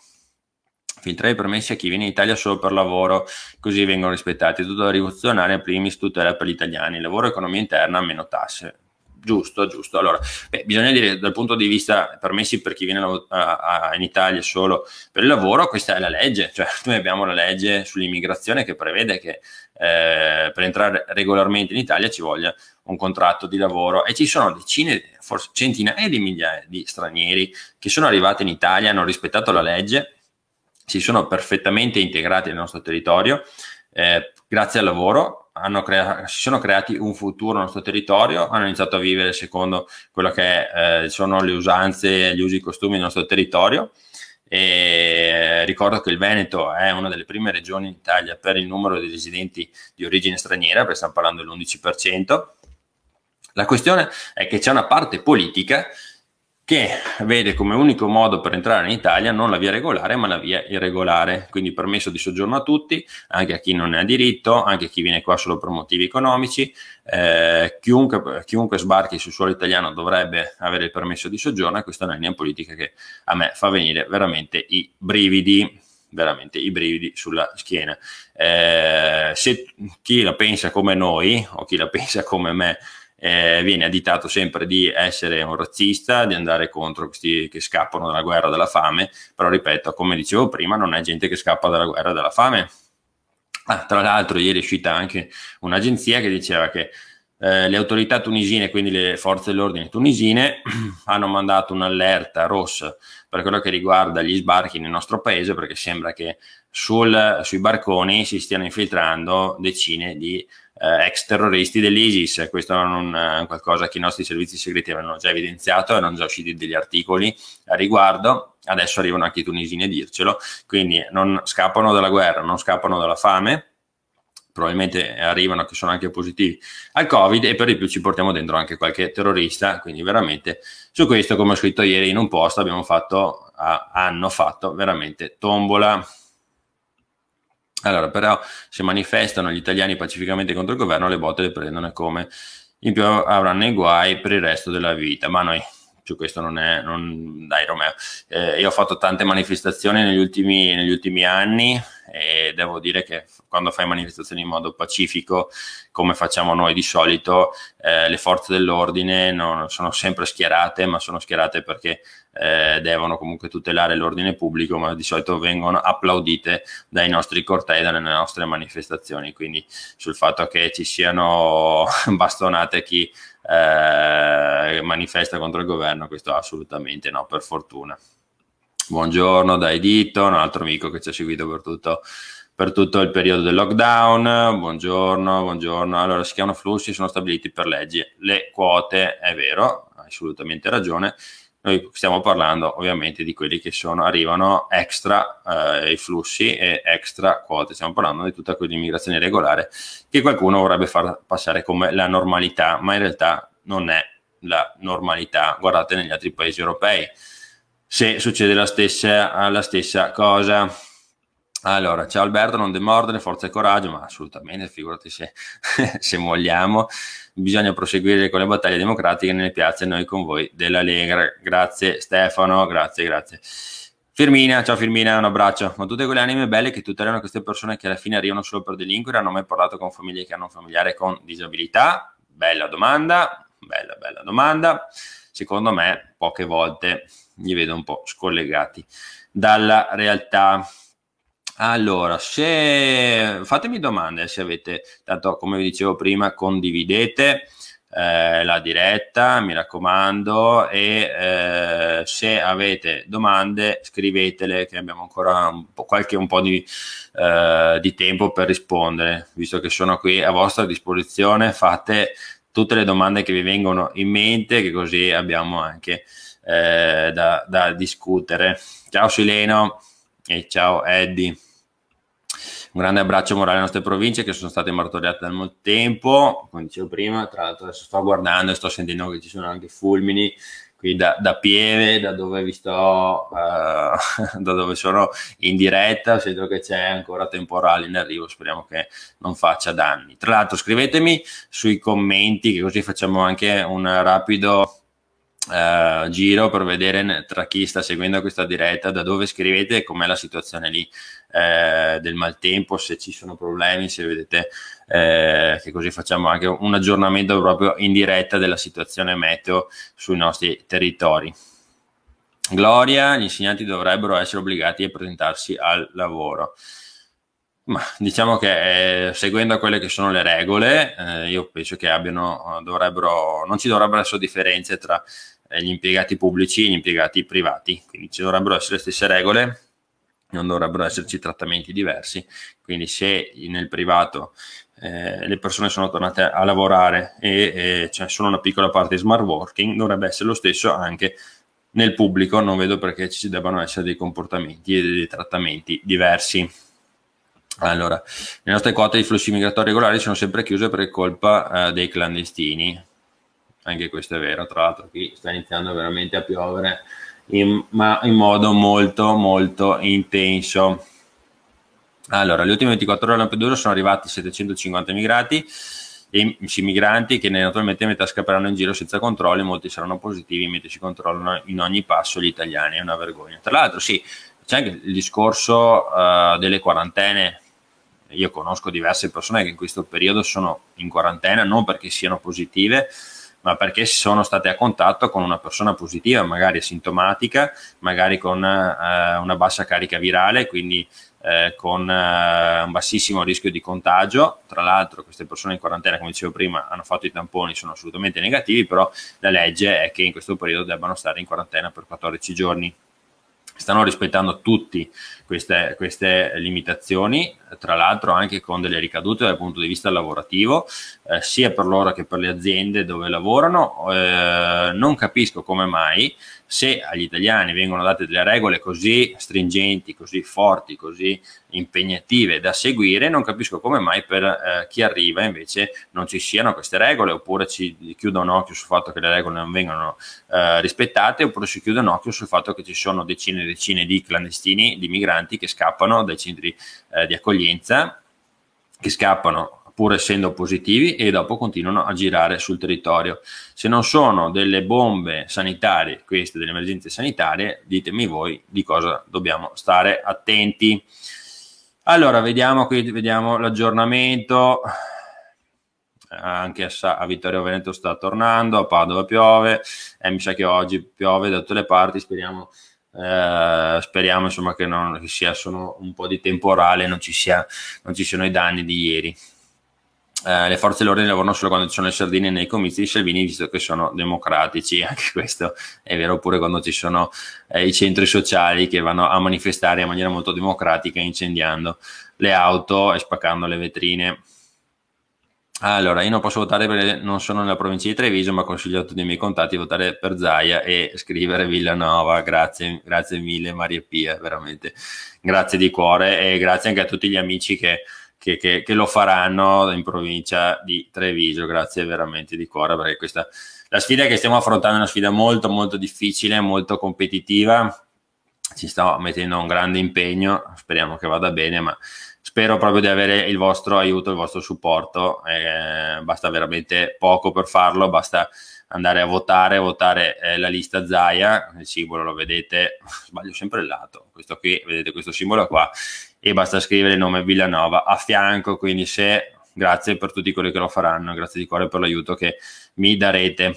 Filtrare i permessi a chi viene in Italia solo per lavoro, così vengono rispettati. Tutto da rivoluzionare, primis tutela per gli italiani, lavoro, economia interna, meno tasse Giusto, giusto. Allora, beh, bisogna dire dal punto di vista permessi per chi viene a, a, in Italia solo per il lavoro, questa è la legge, cioè noi abbiamo la legge sull'immigrazione che prevede che eh, per entrare regolarmente in Italia ci voglia un contratto di lavoro e ci sono decine, forse centinaia di migliaia di stranieri che sono arrivati in Italia, hanno rispettato la legge, si sono perfettamente integrati nel nostro territorio eh, grazie al lavoro crea- si sono creati un futuro nel nostro territorio, hanno iniziato a vivere secondo quello che eh, sono le usanze, gli usi e i costumi del nostro territorio. E ricordo che il Veneto è una delle prime regioni in Italia per il numero di residenti di origine straniera, perché stiamo parlando dell'11%. La questione è che c'è una parte politica che vede come unico modo per entrare in Italia non la via regolare ma la via irregolare, quindi permesso di soggiorno a tutti, anche a chi non ne ha diritto, anche a chi viene qua solo per motivi economici, eh, chiunque, chiunque, sbarchi sul suolo italiano dovrebbe avere il permesso di soggiorno e questa è una linea politica che a me fa venire veramente i brividi veramente i brividi sulla schiena. Eh, se chi la pensa come noi o chi la pensa come me eh, viene additato sempre di essere un razzista, di andare contro questi che scappano dalla guerra dalla fame, però ripeto, come dicevo prima, non è gente che scappa dalla guerra dalla fame. Ah, tra l'altro ieri è uscita anche un'agenzia che diceva che eh, le autorità tunisine, quindi le forze dell'ordine tunisine, hanno mandato un'allerta rossa per quello che riguarda gli sbarchi nel nostro paese, perché sembra che sul, sui barconi si stiano infiltrando decine di eh, ex terroristi dell'ISIS. Questo eh, è eh, qualcosa che i nostri servizi segreti avevano già evidenziato, erano già usciti degli articoli a riguardo. Adesso arrivano anche i tunisini a dircelo, quindi non scappano dalla guerra, non scappano dalla fame, probabilmente arrivano che sono anche positivi al covid e per di più ci portiamo dentro anche qualche terrorista quindi veramente su questo come ho scritto ieri in un post abbiamo fatto hanno fatto veramente tombola allora, però, se manifestano gli italiani pacificamente contro il governo, le botte le prendono come in più avranno i guai per il resto della vita. Ma noi, cioè questo non è, non... dai Romeo, eh, io ho fatto tante manifestazioni negli ultimi, negli ultimi anni, e devo dire che quando fai manifestazioni in modo pacifico, come facciamo noi di solito, eh, le forze dell'ordine non sono sempre schierate, ma sono schierate perché eh, devono comunque tutelare l'ordine pubblico, ma di solito vengono applaudite dai nostri cortei, dalle nostre manifestazioni. Quindi sul fatto che ci siano bastonate chi eh, manifesta contro il governo, questo assolutamente no, per fortuna buongiorno da Edito, un altro amico che ci ha seguito per tutto, per tutto il periodo del lockdown, buongiorno, buongiorno. Allora, si chiamano flussi, sono stabiliti per legge. Le quote, è vero, hai assolutamente ragione. Noi stiamo parlando ovviamente di quelli che sono, arrivano extra eh, i flussi e extra quote, stiamo parlando di tutta quell'immigrazione regolare che qualcuno vorrebbe far passare come la normalità, ma in realtà non è la normalità. Guardate negli altri paesi europei se succede la stessa, eh, la stessa cosa. Allora, ciao Alberto, non demordere, forza e coraggio, ma assolutamente, figurati se, se mogliamo. Bisogna proseguire con le battaglie democratiche nelle piazze, noi con voi della Lega. Grazie Stefano, grazie, grazie. Firmina, ciao Firmina, un abbraccio. Ma tutte quelle anime belle che tutelano queste persone che alla fine arrivano solo per delinquere, hanno mai parlato con famiglie che hanno un familiare con disabilità? Bella domanda, bella, bella domanda secondo me poche volte li vedo un po' scollegati dalla realtà. Allora, se... fatemi domande se avete, tanto come vi dicevo prima, condividete eh, la diretta, mi raccomando, e eh, se avete domande scrivetele che abbiamo ancora un po', qualche un po' di, eh, di tempo per rispondere, visto che sono qui a vostra disposizione, fate tutte le domande che vi vengono in mente, che così abbiamo anche eh, da, da, discutere. Ciao Sileno e ciao Eddie. Un grande abbraccio morale alle nostre province che sono state martoriate da molto tempo, come dicevo prima, tra l'altro adesso sto guardando e sto sentendo che ci sono anche fulmini qui da, da Pieve, da dove vi sto, uh, da dove sono in diretta, sento che c'è ancora temporale in arrivo, speriamo che non faccia danni. Tra l'altro scrivetemi sui commenti, che così facciamo anche un rapido Uh, giro per vedere tra chi sta seguendo questa diretta da dove scrivete e com'è la situazione lì eh, del maltempo, se ci sono problemi, se vedete eh, che così facciamo anche un aggiornamento proprio in diretta della situazione meteo sui nostri territori. Gloria, gli insegnanti dovrebbero essere obbligati a presentarsi al lavoro. Ma diciamo che eh, seguendo quelle che sono le regole, eh, io penso che abbiano, eh, non ci dovrebbero essere differenze tra eh, gli impiegati pubblici e gli impiegati privati, quindi ci dovrebbero essere le stesse regole, non dovrebbero esserci trattamenti diversi. Quindi se nel privato eh, le persone sono tornate a lavorare e eh, c'è cioè, solo una piccola parte di smart working, dovrebbe essere lo stesso anche nel pubblico, non vedo perché ci debbano essere dei comportamenti e dei trattamenti diversi. Allora, le nostre quote di flussi migratori regolari sono sempre chiuse per colpa eh, dei clandestini. Anche questo è vero, tra l'altro qui sta iniziando veramente a piovere in, ma in modo molto molto intenso. Allora, le ultime 24 ore a Lampedusa sono arrivati 750 immigrati, e, migranti che naturalmente metà scapperanno in giro senza controllo e molti saranno positivi, mentre si controllano in ogni passo gli italiani, è una vergogna. Tra l'altro, sì, c'è anche il discorso uh, delle quarantene. Io conosco diverse persone che in questo periodo sono in quarantena non perché siano positive, ma perché sono state a contatto con una persona positiva, magari asintomatica, magari con uh, una bassa carica virale, quindi eh, con eh, un bassissimo rischio di contagio. Tra l'altro queste persone in quarantena, come dicevo prima, hanno fatto i tamponi, sono assolutamente negativi, però la legge è che in questo periodo debbano stare in quarantena per 14 giorni stanno rispettando tutte queste, queste, limitazioni, tra l'altro anche con delle ricadute dal punto di vista lavorativo, eh, sia per loro che per le aziende dove lavorano. Eh, non capisco come mai se agli italiani vengono date delle regole così stringenti, così forti, così impegnative da seguire, non capisco come mai per eh, chi arriva invece non ci siano queste regole, oppure ci chiuda un occhio sul fatto che le regole non vengono eh, rispettate, oppure si chiude un occhio sul fatto che ci sono decine e decine di clandestini, di migranti che scappano dai centri eh, di accoglienza, che scappano pur essendo positivi e dopo continuano a girare sul territorio. Se non sono delle bombe sanitarie, queste delle emergenze sanitarie, ditemi voi di cosa dobbiamo stare attenti. Allora, vediamo qui, vediamo l'aggiornamento. Anche a, a Vittorio Veneto sta tornando, a Padova piove, e eh, mi sa che oggi piove da tutte le parti, speriamo Uh, speriamo insomma, che, non, che sia solo un po' di temporale non ci, sia, non ci siano i danni di ieri eh, le forze dell'ordine lavorano solo quando ci sono le sardine nei comizi di Salvini, visto che sono democratici, anche questo è vero, oppure quando ci sono eh, i centri sociali che vanno a manifestare in maniera molto democratica, incendiando le auto e spaccando le vetrine. Allora, io non posso votare perché non sono nella provincia di Treviso, ma consiglio a tutti i miei contatti di votare per Zaia e scrivere Villanova. Grazie, grazie mille Maria Pia, veramente. Grazie di cuore e grazie anche a tutti gli amici che che, che, che, lo faranno in provincia di Treviso. Grazie veramente di cuore perché questa la sfida che stiamo affrontando è una sfida molto molto difficile, molto competitiva. Ci sto mettendo un grande impegno, speriamo che vada bene, ma spero proprio di avere il vostro aiuto, il vostro supporto. Eh, basta veramente poco per farlo, basta andare a votare, votare eh, la lista Zaia, il simbolo lo vedete, sbaglio sempre il lato, questo qui, vedete questo simbolo qua, e basta scrivere il nome Villanova a fianco, quindi se grazie per tutti quelli che lo faranno, grazie di cuore per l'aiuto che mi darete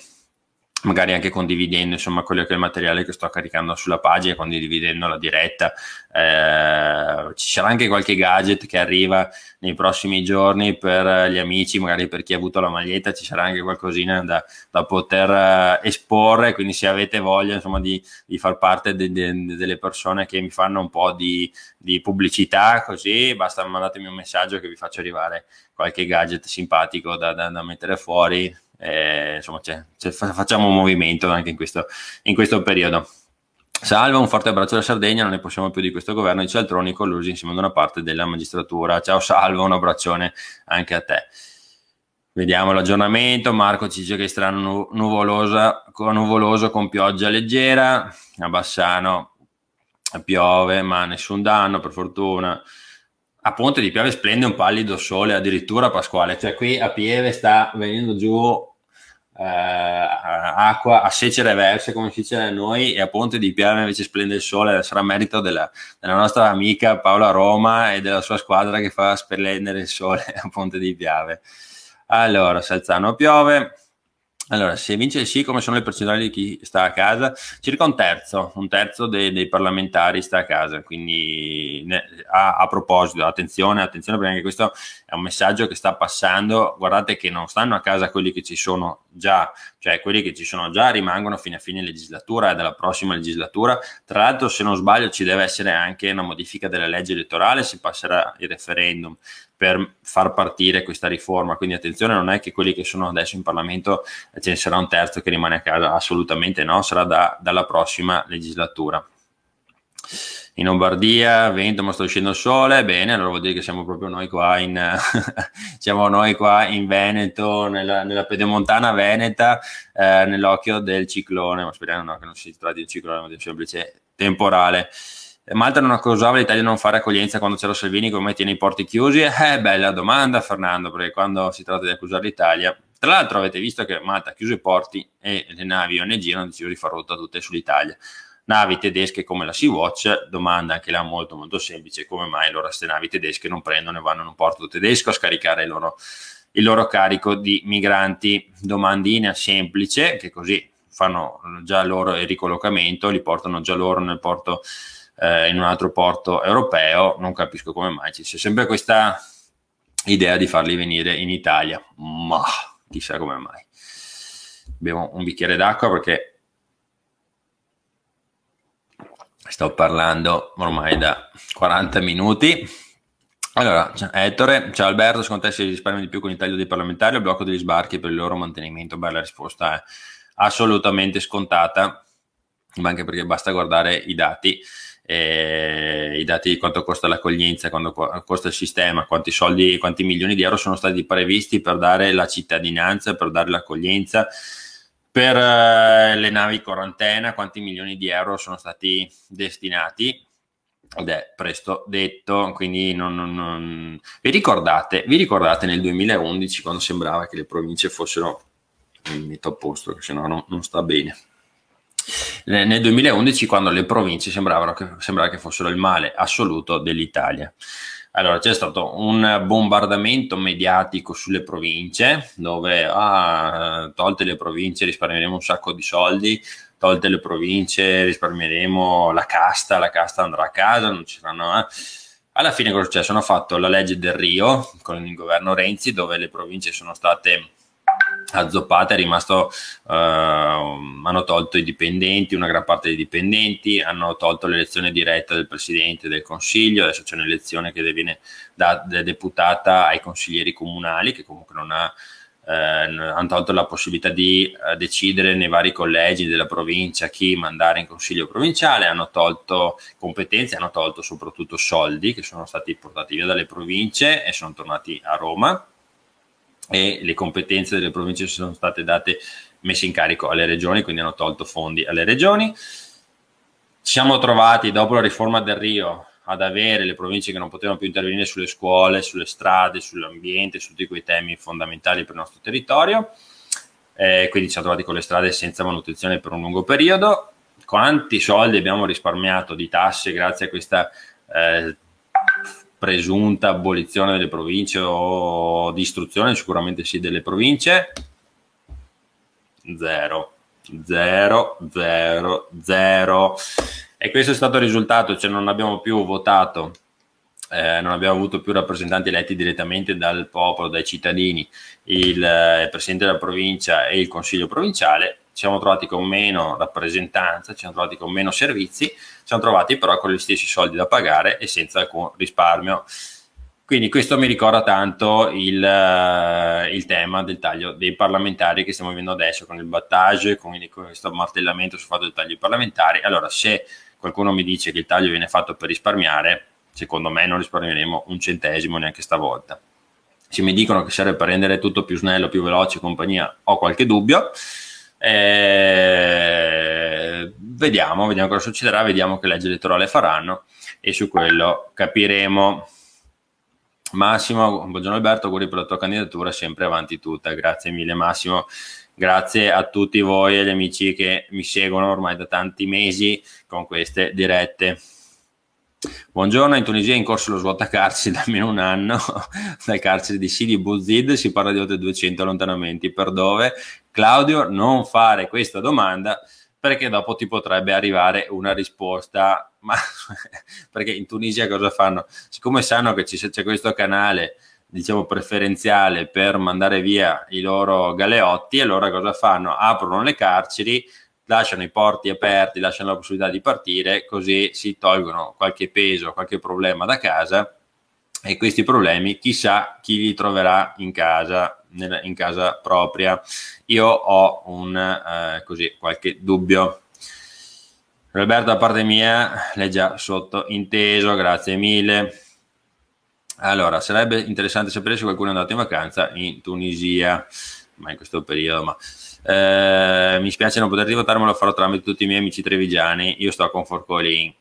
magari anche condividendo insomma quello che è il materiale che sto caricando sulla pagina, condividendo la diretta. Eh, ci sarà anche qualche gadget che arriva nei prossimi giorni per eh, gli amici, magari per chi ha avuto la maglietta, ci sarà anche qualcosina da, da poter eh, esporre, quindi se avete voglia insomma di, di far parte de, de, delle persone che mi fanno un po' di, di pubblicità, così basta mandatemi un messaggio che vi faccio arrivare qualche gadget simpatico da, da, da mettere fuori eh, insomma c'è, c'è, facciamo un movimento anche in questo, in questo periodo. Salva, un forte abbraccio alla Sardegna, non ne possiamo più di questo governo di Cialtroni collusi insieme ad una parte della magistratura. Ciao Salva, un abbraccione anche a te. Vediamo l'aggiornamento, Marco ci dice che è strano nuvolosa, nuvoloso con pioggia leggera, a Bassano piove ma nessun danno per fortuna. A Ponte di Piave splende un pallido sole addirittura Pasquale, cioè qui a Pieve sta venendo giù eh, acqua a secce reverse come si dice da noi e a Ponte di Piave invece splende il sole sarà merito della, della, nostra amica Paola Roma e della sua squadra che fa splendere il sole a Ponte di Piave allora Salzano piove allora, se vince il sì, come sono le percentuali di chi sta a casa? Circa un terzo, un terzo dei, dei parlamentari sta a casa, quindi ne, a, a, proposito, attenzione, attenzione perché anche questo è un messaggio che sta passando, guardate che non stanno a casa quelli che ci sono già, cioè quelli che ci sono già rimangono fino a fine legislatura e dalla prossima legislatura, tra l'altro se non sbaglio ci deve essere anche una modifica della legge elettorale se passerà il referendum, per far partire questa riforma. Quindi attenzione, non è che quelli che sono adesso in Parlamento eh, ce ne sarà un terzo che rimane a casa, assolutamente no, sarà da, dalla prossima legislatura. In Lombardia, vento, ma sta uscendo il sole, bene, allora vuol dire che siamo proprio noi qua in, siamo noi qua in Veneto, nella, nella pedemontana veneta, eh, nell'occhio del ciclone, ma speriamo no, che non si tratti di un ciclone, ma di un semplice temporale. Eh, Malta non accusava l'Italia di non fare accoglienza quando c'era Salvini, come tiene i porti chiusi? Eh, bella domanda Fernando, perché quando si tratta di accusare l'Italia... Tra l'altro avete visto che Malta ha chiuso i porti e le navi ONG hanno deciso di far rotta tutte sull'Italia. Navi tedesche come la Sea-Watch, domanda anche là molto molto semplice, come mai allora queste navi tedesche non prendono e vanno in un porto tedesco a scaricare il loro, il loro carico di migranti? Domandina semplice, che così fanno già loro il ricollocamento, li portano già loro nel porto tedesco eh, in un altro porto europeo, non capisco come mai c'è sempre questa idea di farli venire in Italia, ma chissà come mai. Bevo un bicchiere d'acqua perché sto parlando ormai da 40 minuti. Allora, Ettore, ciao Alberto, secondo te si risparmia di più con il taglio dei parlamentari o il blocco degli sbarchi per il loro mantenimento? Beh, la risposta è assolutamente scontata, ma anche perché basta guardare i dati eh, i dati di quanto costa l'accoglienza, quanto costa il sistema, quanti soldi, quanti milioni di euro sono stati previsti per dare la cittadinanza, per dare l'accoglienza, per eh, le navi quarantena, quanti milioni di euro sono stati destinati. Ed è presto detto, quindi non, non, non... Vi, ricordate, vi ricordate nel 2011 quando sembrava che le province fossero metto a posto, che se no non sta bene nel 2011 quando le province sembravano che, sembrava che fossero il male assoluto dell'Italia. Allora, c'è stato un bombardamento mediatico sulle province, dove ah, tolte le province risparmieremo un sacco di soldi, tolte le province risparmieremo la casta, la casta andrà a casa, non ci saranno... Eh. Alla fine cosa è successo? Hanno fatto la legge del Rio con il governo Renzi, dove le province sono state a Zoppata è rimasto, eh, hanno tolto i dipendenti, una gran parte dei dipendenti, hanno tolto l'elezione diretta del Presidente del Consiglio, adesso c'è un'elezione che viene da, da deputata ai consiglieri comunali che comunque non ha eh, hanno tolto la possibilità di eh, decidere nei vari collegi della provincia chi mandare in consiglio provinciale, hanno tolto competenze, hanno tolto soprattutto soldi che sono stati portati via dalle province e sono tornati a Roma e le competenze delle province sono state date, messe in carico alle regioni, quindi hanno tolto fondi alle regioni. Ci siamo trovati dopo la riforma del Rio ad avere le province che non potevano più intervenire sulle scuole, sulle strade, sull'ambiente, su tutti quei temi fondamentali per il nostro territorio. Eh, quindi ci siamo trovati con le strade senza manutenzione per un lungo periodo. Quanti soldi abbiamo risparmiato di tasse grazie a questa eh, presunta abolizione delle province o distruzione sicuramente sì delle province? Zero, zero, zero, zero. E questo è stato il risultato, cioè non abbiamo più votato eh, non abbiamo avuto più rappresentanti eletti direttamente dal popolo, dai cittadini, il eh, presidente della provincia e il consiglio provinciale, ci siamo trovati con meno rappresentanza, ci siamo trovati con meno servizi, ci siamo trovati però con gli stessi soldi da pagare e senza alcun risparmio. Quindi questo mi ricorda tanto il, eh, il tema del taglio dei parlamentari che stiamo vivendo adesso con il battage, con, con questo martellamento sul fatto del taglio dei parlamentari. Allora, se qualcuno mi dice che il taglio viene fatto per risparmiare, secondo me non risparmieremo un centesimo neanche stavolta. Se mi dicono che serve per rendere tutto più snello, più veloce e compagnia, ho qualche dubbio. Eh, vediamo, vediamo cosa succederà, vediamo che legge elettorale faranno e su quello capiremo. Massimo, buongiorno Alberto, auguri per la tua candidatura, sempre avanti tutta, grazie mille Massimo, grazie a tutti voi e agli amici che mi seguono ormai da tanti mesi con queste dirette. Buongiorno, in Tunisia è in corso lo svuotacarceri da almeno un anno dal carcere di Sidi Bouzid, si parla di oltre 200 allontanamenti, per dove? Claudio, non fare questa domanda perché dopo ti potrebbe arrivare una risposta, ma perché in Tunisia cosa fanno? Siccome sanno che c'è questo canale diciamo preferenziale per mandare via i loro galeotti, allora cosa fanno? Aprono le carceri lasciano i porti aperti, lasciano la possibilità di partire, così si tolgono qualche peso, qualche problema da casa e questi problemi chissà chi li troverà in casa, in casa propria. Io ho un, eh, così, qualche dubbio. Roberto, da parte mia, l'hai già sottointeso, grazie mille. Allora, sarebbe interessante sapere se qualcuno è andato in vacanza in Tunisia, ma in questo periodo, ma... Eh, mi spiace non poterti votare, ma lo farò tramite tutti i miei amici trevigiani. Io sto con Forcolin.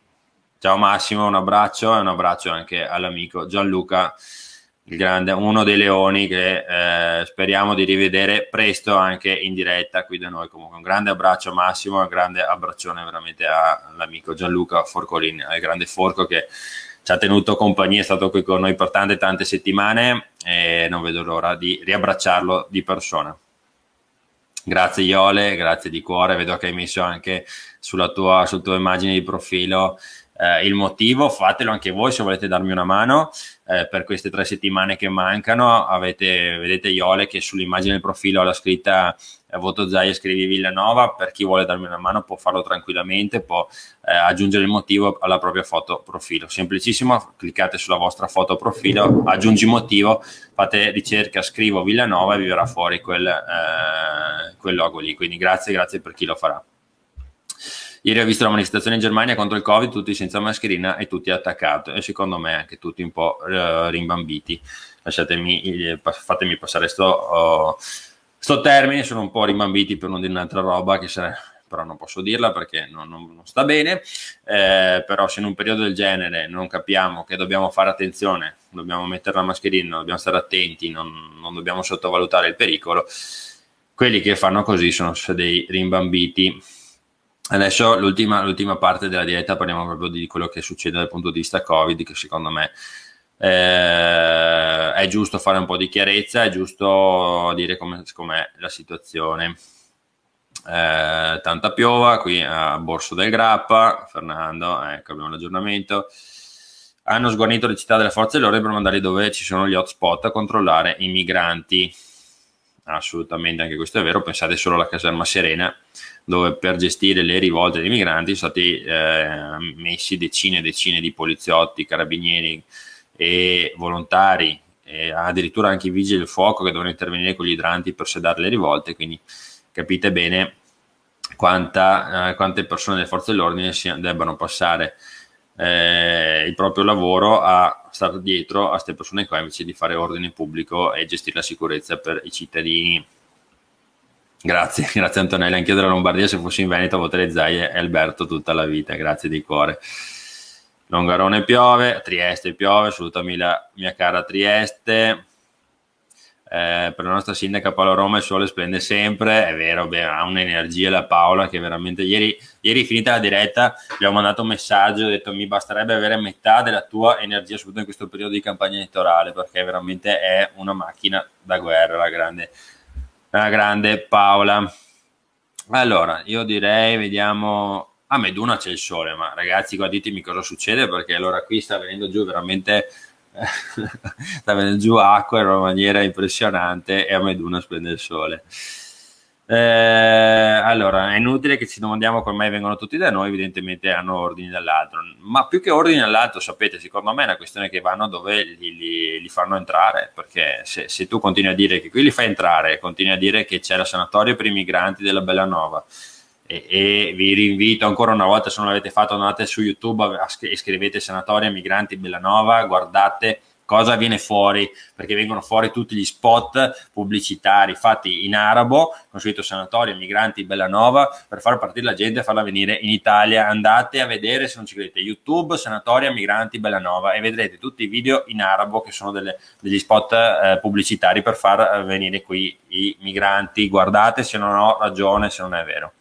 Ciao Massimo, un abbraccio e un abbraccio anche all'amico Gianluca, grande, uno dei leoni che eh, speriamo di rivedere presto anche in diretta qui da noi. Comunque un grande abbraccio Massimo, un grande abbraccione veramente all'amico Gianluca Forcolin, al grande Forco che ci ha tenuto compagnia, è stato qui con noi per tante tante settimane e non vedo l'ora di riabbracciarlo di persona. Grazie Iole, grazie di cuore, vedo che hai messo anche sulla tua, sul tuo immagine di profilo eh, il motivo, fatelo anche voi se volete darmi una mano eh, per queste tre settimane che mancano. Avete, vedete Iole che sull'immagine del profilo ha la scritta eh, voto Zai e scrivi Villanova, per chi vuole darmi una mano può farlo tranquillamente, può eh, aggiungere il motivo alla propria foto profilo. Semplicissimo, cliccate sulla vostra foto profilo, aggiungi motivo, fate ricerca, scrivo Villanova e vi verrà fuori quel, eh, quel logo lì. Quindi grazie, grazie per chi lo farà. Ieri ho visto la manifestazione in Germania contro il Covid, tutti senza mascherina e tutti attaccati e secondo me anche tutti un po' eh, rimbambiti. Lasciatemi, eh, fatemi passare questo oh, sto termine, sono un po' rimbambiti per non dire un'altra roba che sarà, però non posso dirla perché non, non, non sta bene, eh, però se in un periodo del genere non capiamo che dobbiamo fare attenzione, dobbiamo mettere la mascherina, dobbiamo stare attenti, non, non dobbiamo sottovalutare il pericolo, quelli che fanno così sono dei rimbambiti Adesso l'ultima, l'ultima, parte della diretta parliamo proprio di quello che succede dal punto di vista Covid, che secondo me eh, è giusto fare un po' di chiarezza, è giusto dire come, com'è la situazione. Eh, tanta piova qui a Borso del Grappa, Fernando, ecco abbiamo l'aggiornamento. Hanno sguarnito le città delle forze dell'ordine per mandare dove ci sono gli hotspot a controllare i migranti assolutamente anche questo è vero, pensate solo alla caserma Serena, dove per gestire le rivolte dei migranti sono stati eh, messi decine e decine di poliziotti, carabinieri e volontari, e addirittura anche i vigili del fuoco che devono intervenire con gli idranti per sedare le rivolte, quindi capite bene quanta, eh, quante persone delle forze dell'ordine debbano passare eh, il proprio lavoro a stare dietro a queste persone qua invece di fare ordine pubblico e gestire la sicurezza per i cittadini. Grazie, grazie Antonella, anch'io della Lombardia, se fossi in Veneto voterei Zaia e Alberto tutta la vita, grazie di cuore. Longarone piove, Trieste piove, saluta mia, mia cara Trieste, eh, per la nostra sindaca Paola Roma il sole splende sempre, è vero, beh, ha un'energia la Paola che veramente ieri, ieri finita la diretta gli ho mandato un messaggio, ho detto mi basterebbe avere metà della tua energia soprattutto in questo periodo di campagna elettorale perché veramente è una macchina da guerra la grande, la grande Paola. Allora, io direi, vediamo... A Meduna c'è il sole, ma ragazzi, qua ditemi cosa succede perché allora qui sta venendo giù veramente sta venendo giù acqua in una maniera impressionante e a Meduna splende il sole. Eh, allora, è inutile che ci domandiamo come mai vengono tutti da noi, evidentemente hanno ordini dall'altro, ma più che ordini dall'altro, sapete, secondo me è una questione che vanno dove li, li, li fanno entrare, perché se, se, tu continui a dire che qui li fai entrare, continui a dire che c'è la sanatoria per i migranti della Bellanova, e, e, vi rinvito ancora una volta se non l'avete fatto andate su youtube e scrivete sanatoria migranti Bellanova guardate cosa viene fuori perché vengono fuori tutti gli spot pubblicitari fatti in arabo con scritto sanatoria migranti Bellanova per far partire la gente e farla venire in Italia andate a vedere se non ci credete youtube sanatoria migranti Bellanova e vedrete tutti i video in arabo che sono delle, degli spot eh, pubblicitari per far eh, venire qui i migranti guardate se non ho ragione se non è vero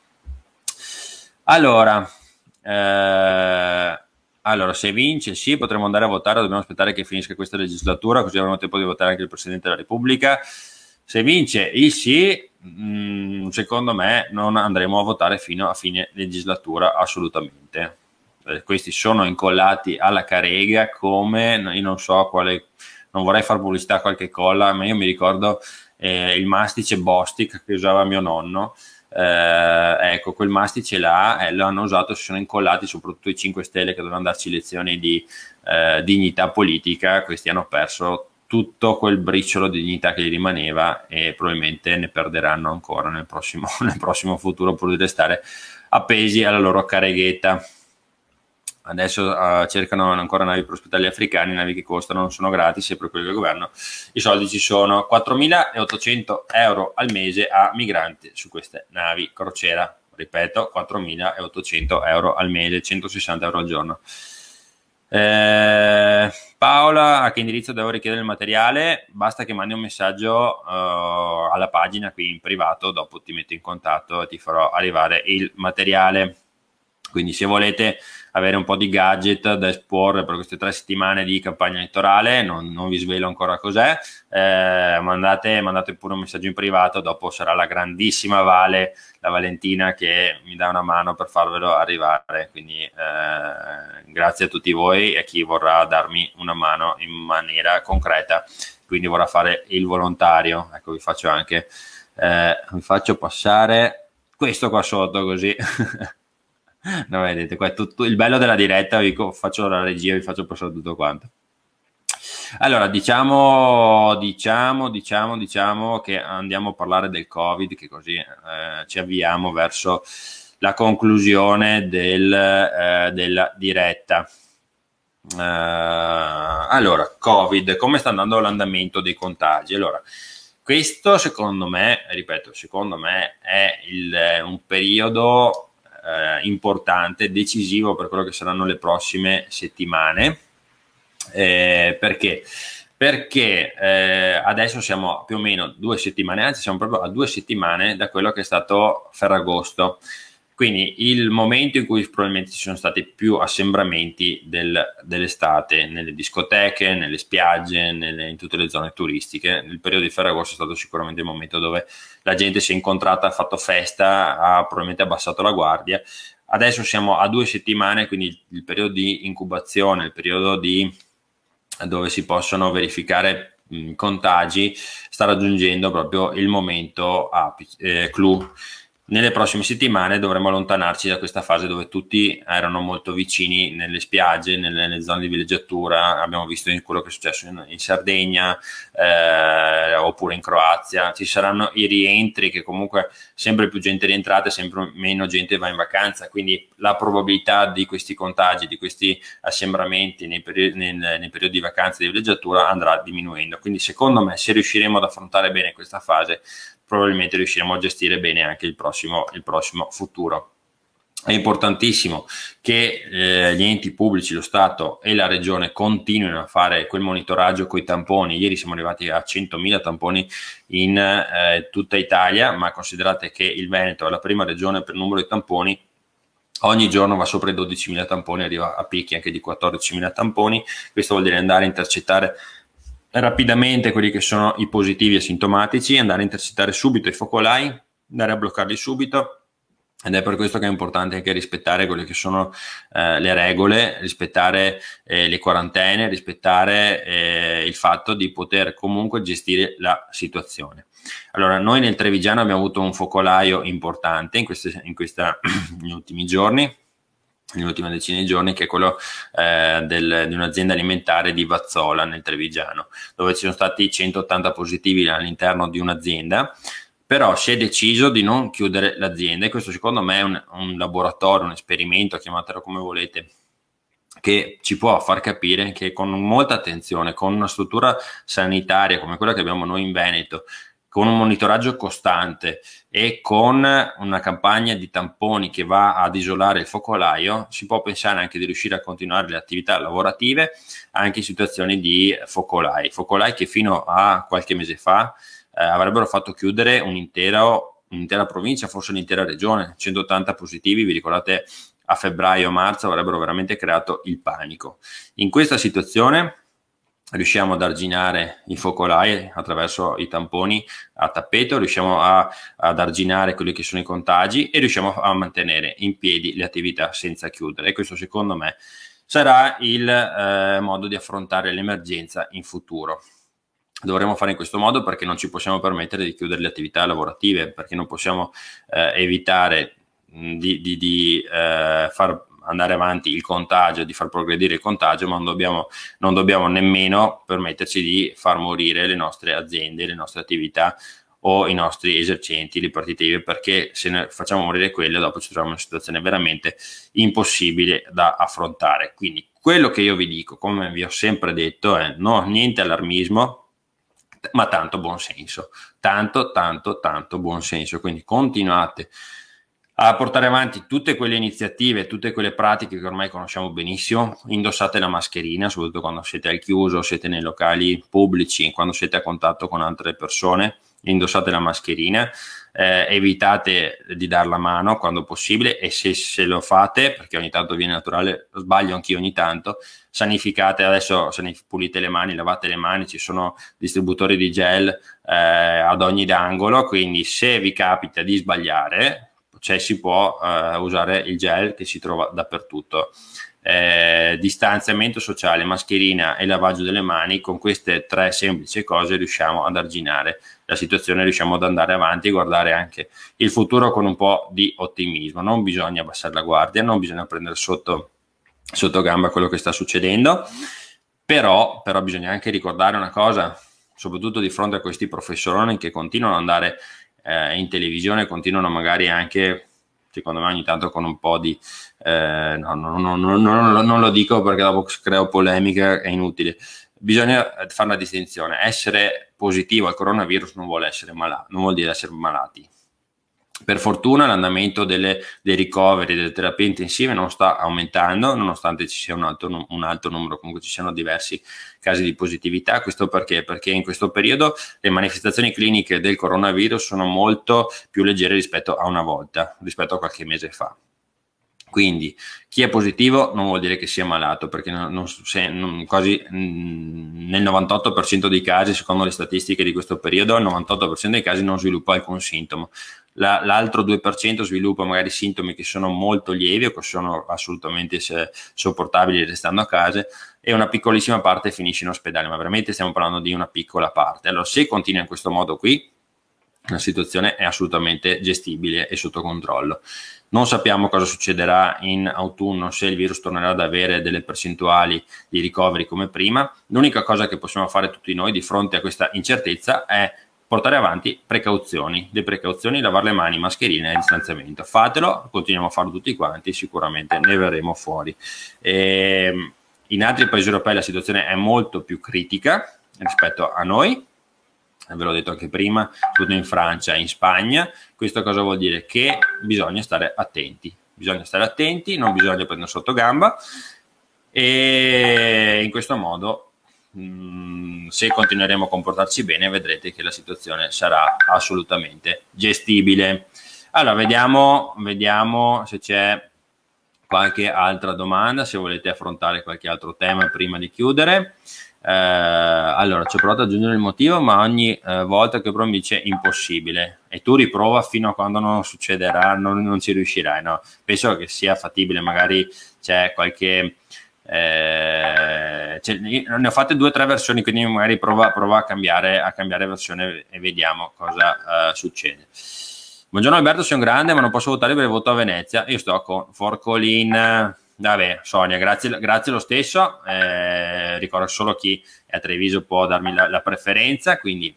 allora, eh, allora, se vince sì, potremmo andare a votare, dobbiamo aspettare che finisca questa legislatura, così avremo tempo di votare anche il Presidente della Repubblica. Se vince il sì, mh, mm, secondo me non andremo a votare fino a fine legislatura assolutamente. Eh, questi sono incollati alla carega come, io non so quale, non vorrei fare pubblicità a qualche colla, ma io mi ricordo eh, il mastice Bostic che usava mio nonno, eh, ecco quel mastice là eh, lo hanno usato, si sono incollati soprattutto i 5 Stelle che dovevano darci lezioni di eh, dignità politica, questi hanno perso tutto quel briciolo di dignità che gli rimaneva e probabilmente ne perderanno ancora nel prossimo, nel prossimo futuro pur di restare appesi alla loro careghetta adesso uh, cercano ancora navi per ospitali africani, navi che costano, non sono gratis, è per quello del governo. I soldi ci sono 4.800 euro al mese a migranti su queste navi crociera. Ripeto, 4.800 euro al mese, 160 euro al giorno. Eh, Paola, a che indirizzo devo richiedere il materiale? Basta che mandi un messaggio uh, alla pagina qui in privato, dopo ti metto in contatto e ti farò arrivare il materiale. Quindi se volete avere un po' di gadget da esporre per queste tre settimane di campagna elettorale, non, non vi svelo ancora cos'è, eh, mandate, mandate, pure un messaggio in privato, dopo sarà la grandissima Vale, la Valentina che mi dà una mano per farvelo arrivare, quindi eh, grazie a tutti voi e a chi vorrà darmi una mano in maniera concreta, quindi vorrà fare il volontario, ecco vi faccio anche, eh, vi faccio passare questo qua sotto così. No, vedete, qua è tutto il bello della diretta, vi faccio la regia, vi faccio passare tutto quanto. Allora, diciamo, diciamo, diciamo, diciamo che andiamo a parlare del Covid, che così eh, ci avviamo verso la conclusione del, eh, della diretta. Uh, allora, Covid, come sta andando l'andamento dei contagi? Allora, questo secondo me, ripeto, secondo me è il, eh, un periodo eh, importante, decisivo per quello che saranno le prossime settimane. Eh, perché? Perché eh, adesso siamo più o meno due settimane, anzi siamo proprio a due settimane da quello che è stato Ferragosto. Quindi il momento in cui probabilmente ci sono stati più assembramenti del, dell'estate nelle discoteche, nelle spiagge, nelle, in tutte le zone turistiche. Il periodo di Ferragosto è stato sicuramente il momento dove la gente si è incontrata, ha fatto festa, ha probabilmente abbassato la guardia. Adesso siamo a due settimane, quindi il, il periodo di incubazione, il periodo di, dove si possono verificare contagi sta raggiungendo proprio il momento apice, eh, clou nelle prossime settimane dovremo allontanarci da questa fase dove tutti erano molto vicini nelle spiagge, nelle, nelle zone di villeggiatura, abbiamo visto quello che è successo in, in Sardegna eh, oppure in Croazia, ci saranno i rientri che comunque sempre più gente rientrata, sempre meno gente va in vacanza, quindi la probabilità di questi contagi, di questi assembramenti nei, peri- nei, nei periodi di vacanza e di villeggiatura andrà diminuendo, quindi secondo me se riusciremo ad affrontare bene questa fase probabilmente riusciremo a gestire bene anche il prossimo, il prossimo futuro. È importantissimo che eh, gli enti pubblici, lo Stato e la Regione continuino a fare quel monitoraggio con i tamponi. Ieri siamo arrivati a 100.000 tamponi in eh, tutta Italia, ma considerate che il Veneto è la prima regione per numero di tamponi ogni giorno va sopra i 12.000 tamponi, arriva a picchi anche di 14.000 tamponi, questo vuol dire andare a intercettare rapidamente quelli che sono i positivi asintomatici, andare a intercettare subito i focolai, andare a bloccarli subito. Ed è per questo che è importante anche rispettare quelle che sono eh, le regole, rispettare eh, le quarantene, rispettare eh, il fatto di poter comunque gestire la situazione. Allora, noi nel Trevigiano abbiamo avuto un focolaio importante in, questi in ultimi giorni, nell'ultima decina di giorni, che è quello eh, del, di un'azienda alimentare di Vazzola nel Trevigiano, dove ci sono stati 180 positivi all'interno di un'azienda. Però si è deciso di non chiudere l'azienda e questo secondo me è un, un laboratorio, un esperimento, chiamatelo come volete, che ci può far capire che con molta attenzione, con una struttura sanitaria come quella che abbiamo noi in Veneto, con un monitoraggio costante e con una campagna di tamponi che va ad isolare il focolaio, si può pensare anche di riuscire a continuare le attività lavorative anche in situazioni di focolai, focolai che fino a qualche mese fa eh, avrebbero fatto chiudere un intero, un'intera provincia, forse un'intera regione, 180 positivi, vi ricordate a febbraio-marzo avrebbero veramente creato il panico. In questa situazione riusciamo ad arginare i focolai attraverso i tamponi a tappeto, riusciamo a, ad arginare quelli che sono i contagi e riusciamo a mantenere in piedi le attività senza chiudere. E questo secondo me sarà il eh, modo di affrontare l'emergenza in futuro. Dovremmo fare in questo modo perché non ci possiamo permettere di chiudere le attività lavorative, perché non possiamo eh, evitare di, di, di eh, far andare avanti il contagio, di far progredire il contagio, ma non dobbiamo, non dobbiamo nemmeno permetterci di far morire le nostre aziende, le nostre attività o i nostri esercenti, le partite IVA, perché se ne facciamo morire quelle, dopo ci troviamo in una situazione veramente impossibile da affrontare. Quindi quello che io vi dico, come vi ho sempre detto, è no, niente allarmismo, ma tanto buonsenso, tanto, tanto, tanto buonsenso. Quindi continuate a portare avanti tutte quelle iniziative, tutte quelle pratiche che ormai conosciamo benissimo. Indossate la mascherina, soprattutto quando siete al chiuso, siete nei locali pubblici, quando siete a contatto con altre persone, indossate la mascherina. Eh, evitate di dar la mano quando possibile e se, se, lo fate, perché ogni tanto viene naturale, sbaglio anch'io ogni tanto, sanificate adesso, sanif- pulite le mani, lavate le mani, ci sono distributori di gel eh, ad ogni angolo, quindi se vi capita di sbagliare, cioè si può eh, usare il gel che si trova dappertutto. Eh, distanziamento sociale, mascherina e lavaggio delle mani, con queste tre semplici cose riusciamo ad arginare la situazione, riusciamo ad andare avanti e guardare anche il futuro con un po' di ottimismo. Non bisogna abbassare la guardia, non bisogna prendere sotto, sotto gamba quello che sta succedendo, però, però bisogna anche ricordare una cosa, soprattutto di fronte a questi professoroni che continuano ad andare eh, in televisione continuano magari anche secondo me ogni tanto con un po' di eh, no, no, no, non lo dico perché dopo creo polemica è inutile bisogna fare una distinzione essere positivo al coronavirus non vuol, essere malato, non vuol dire essere malati per fortuna l'andamento delle, dei ricoveri delle terapie intensive non sta aumentando, nonostante ci sia un alto, un alto, numero, comunque ci siano diversi casi di positività. Questo perché? Perché in questo periodo le manifestazioni cliniche del coronavirus sono molto più leggere rispetto a una volta, rispetto a qualche mese fa. Quindi chi è positivo non vuol dire che sia malato, perché non, non, se, non, quasi mh, mm, nel 98% dei casi, secondo le statistiche di questo periodo, il 98% dei casi non sviluppa alcun sintomo. La, l'altro 2% sviluppa magari sintomi che sono molto lievi o che sono assolutamente se, sopportabili restando a casa e una piccolissima parte finisce in ospedale, ma veramente stiamo parlando di una piccola parte. Allora se continua in questo modo qui, la situazione è assolutamente gestibile e sotto controllo. Non sappiamo cosa succederà in autunno se il virus tornerà ad avere delle percentuali di ricoveri come prima. L'unica cosa che possiamo fare tutti noi di fronte a questa incertezza è portare avanti precauzioni, le precauzioni, lavare le mani, mascherine e distanziamento. Fatelo, continuiamo a farlo tutti quanti, sicuramente ne verremo fuori. E ehm, in altri paesi europei la situazione è molto più critica rispetto a noi, ve l'ho detto anche prima, soprattutto in Francia e in Spagna. Questo cosa vuol dire? Che bisogna stare attenti, bisogna stare attenti, non bisogna prendere sotto gamba e in questo modo mm, se continueremo a comportarci bene vedrete che la situazione sarà assolutamente gestibile. Allora, vediamo, vediamo se c'è qualche altra domanda, se volete affrontare qualche altro tema prima di chiudere. Eh, allora, ci ho provato ad aggiungere il motivo, ma ogni eh, volta che provo mi dice impossibile. E tu riprova fino a quando non succederà, non, non ci riuscirai. No? Penso che sia fattibile, magari c'è qualche... Eh, cioè, ne ho fatte due o tre versioni, quindi magari prova, prova a, cambiare, a, cambiare, versione e vediamo cosa eh, succede. Buongiorno Alberto, sono grande, ma non posso votare per il voto a Venezia. Io sto con Forcolin. Vabbè, Sonia, grazie, grazie lo stesso. Eh, ricordo solo chi è a Treviso può darmi la, la preferenza, quindi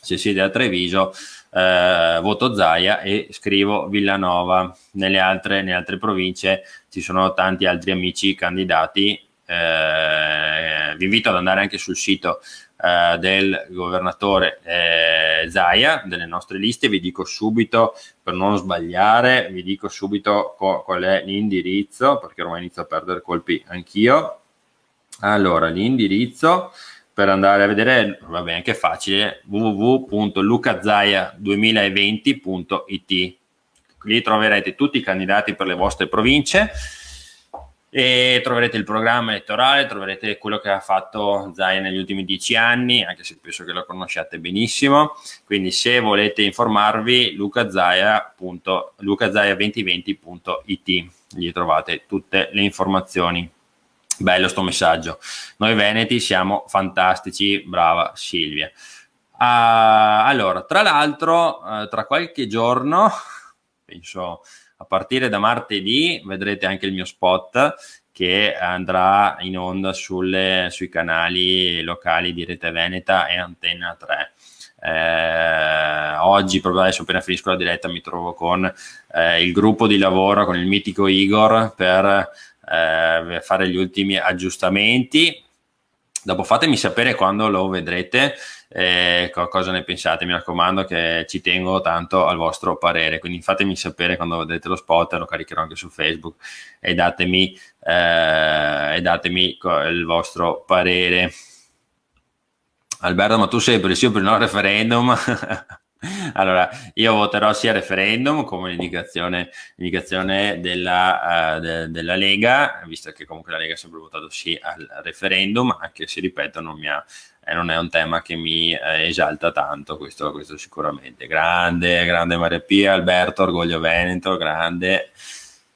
se siete a Treviso eh, voto Zaia e scrivo Villanova. Nelle altre, nelle altre, province ci sono tanti altri amici candidati. Eh, vi invito ad andare anche sul sito eh, del governatore eh, Zaia delle nostre liste, vi dico subito per non sbagliare, vi dico subito co- qual è l'indirizzo perché ormai inizio a perdere colpi anch'io. Allora, l'indirizzo per andare a vedere, va bene, che facile, www.lucazaia2020.it. Lì troverete tutti i candidati per le vostre province e troverete il programma elettorale, troverete quello che ha fatto Zaia negli ultimi dieci anni, anche se penso che lo conosciate benissimo. Quindi se volete informarvi, lucazaia.lucazaia2020.it, gli trovate tutte le informazioni. Bello sto messaggio. Noi veneti siamo fantastici, brava Silvia. Uh, allora, tra l'altro, uh, tra qualche giorno, penso a partire da martedì vedrete anche il mio spot che andrà in onda sulle, sui canali locali di Rete Veneta e Antenna 3. Eh, oggi, proprio adesso appena finisco la diretta, mi trovo con eh, il gruppo di lavoro, con il mitico Igor per eh, fare gli ultimi aggiustamenti Dopo fatemi sapere quando lo vedrete eh, cosa ne pensate, mi raccomando che ci tengo tanto al vostro parere, quindi fatemi sapere quando vedrete lo spot, lo caricherò anche su Facebook e datemi, eh, e datemi il vostro parere. Alberto, ma tu sei per il sì o per il no referendum? Allora, io voterò sia referendum come l'indicazione, l'indicazione della, uh, de, della, Lega, visto che comunque la Lega ha sempre votato sì al referendum, anche se ripeto non, ha, eh, non è un tema che mi eh, esalta tanto, questo, questo, sicuramente. Grande, grande Maria Pia, Alberto, Orgoglio Veneto, grande.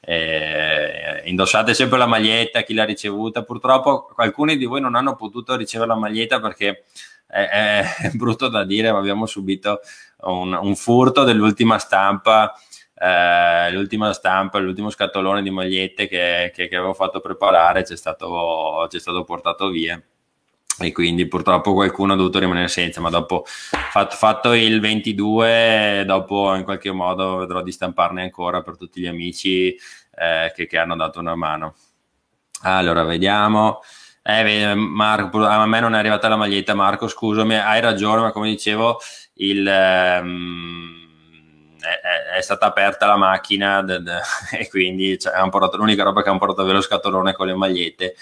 Eh, indossate sempre la maglietta, chi l'ha ricevuta. Purtroppo alcuni di voi non hanno potuto ricevere la maglietta perché... È, è, è brutto da dire, ma abbiamo subito un, un furto dell'ultima stampa, eh, l'ultima stampa, l'ultimo scatolone di magliette che, che, che avevo fatto preparare c'è è stato, stato portato via e quindi purtroppo qualcuno ha dovuto rimanere senza, ma dopo fatto, fatto, il 22, dopo in qualche modo vedrò di stamparne ancora per tutti gli amici eh, che, che, hanno dato una mano. Allora, vediamo. Eh, Marco, a me non è arrivata la maglietta, Marco, scusami, hai ragione, ma come dicevo, il, um, è, è, stata aperta la macchina de, de, e quindi cioè, portato, l'unica roba che hanno portato è lo scatolone con le magliette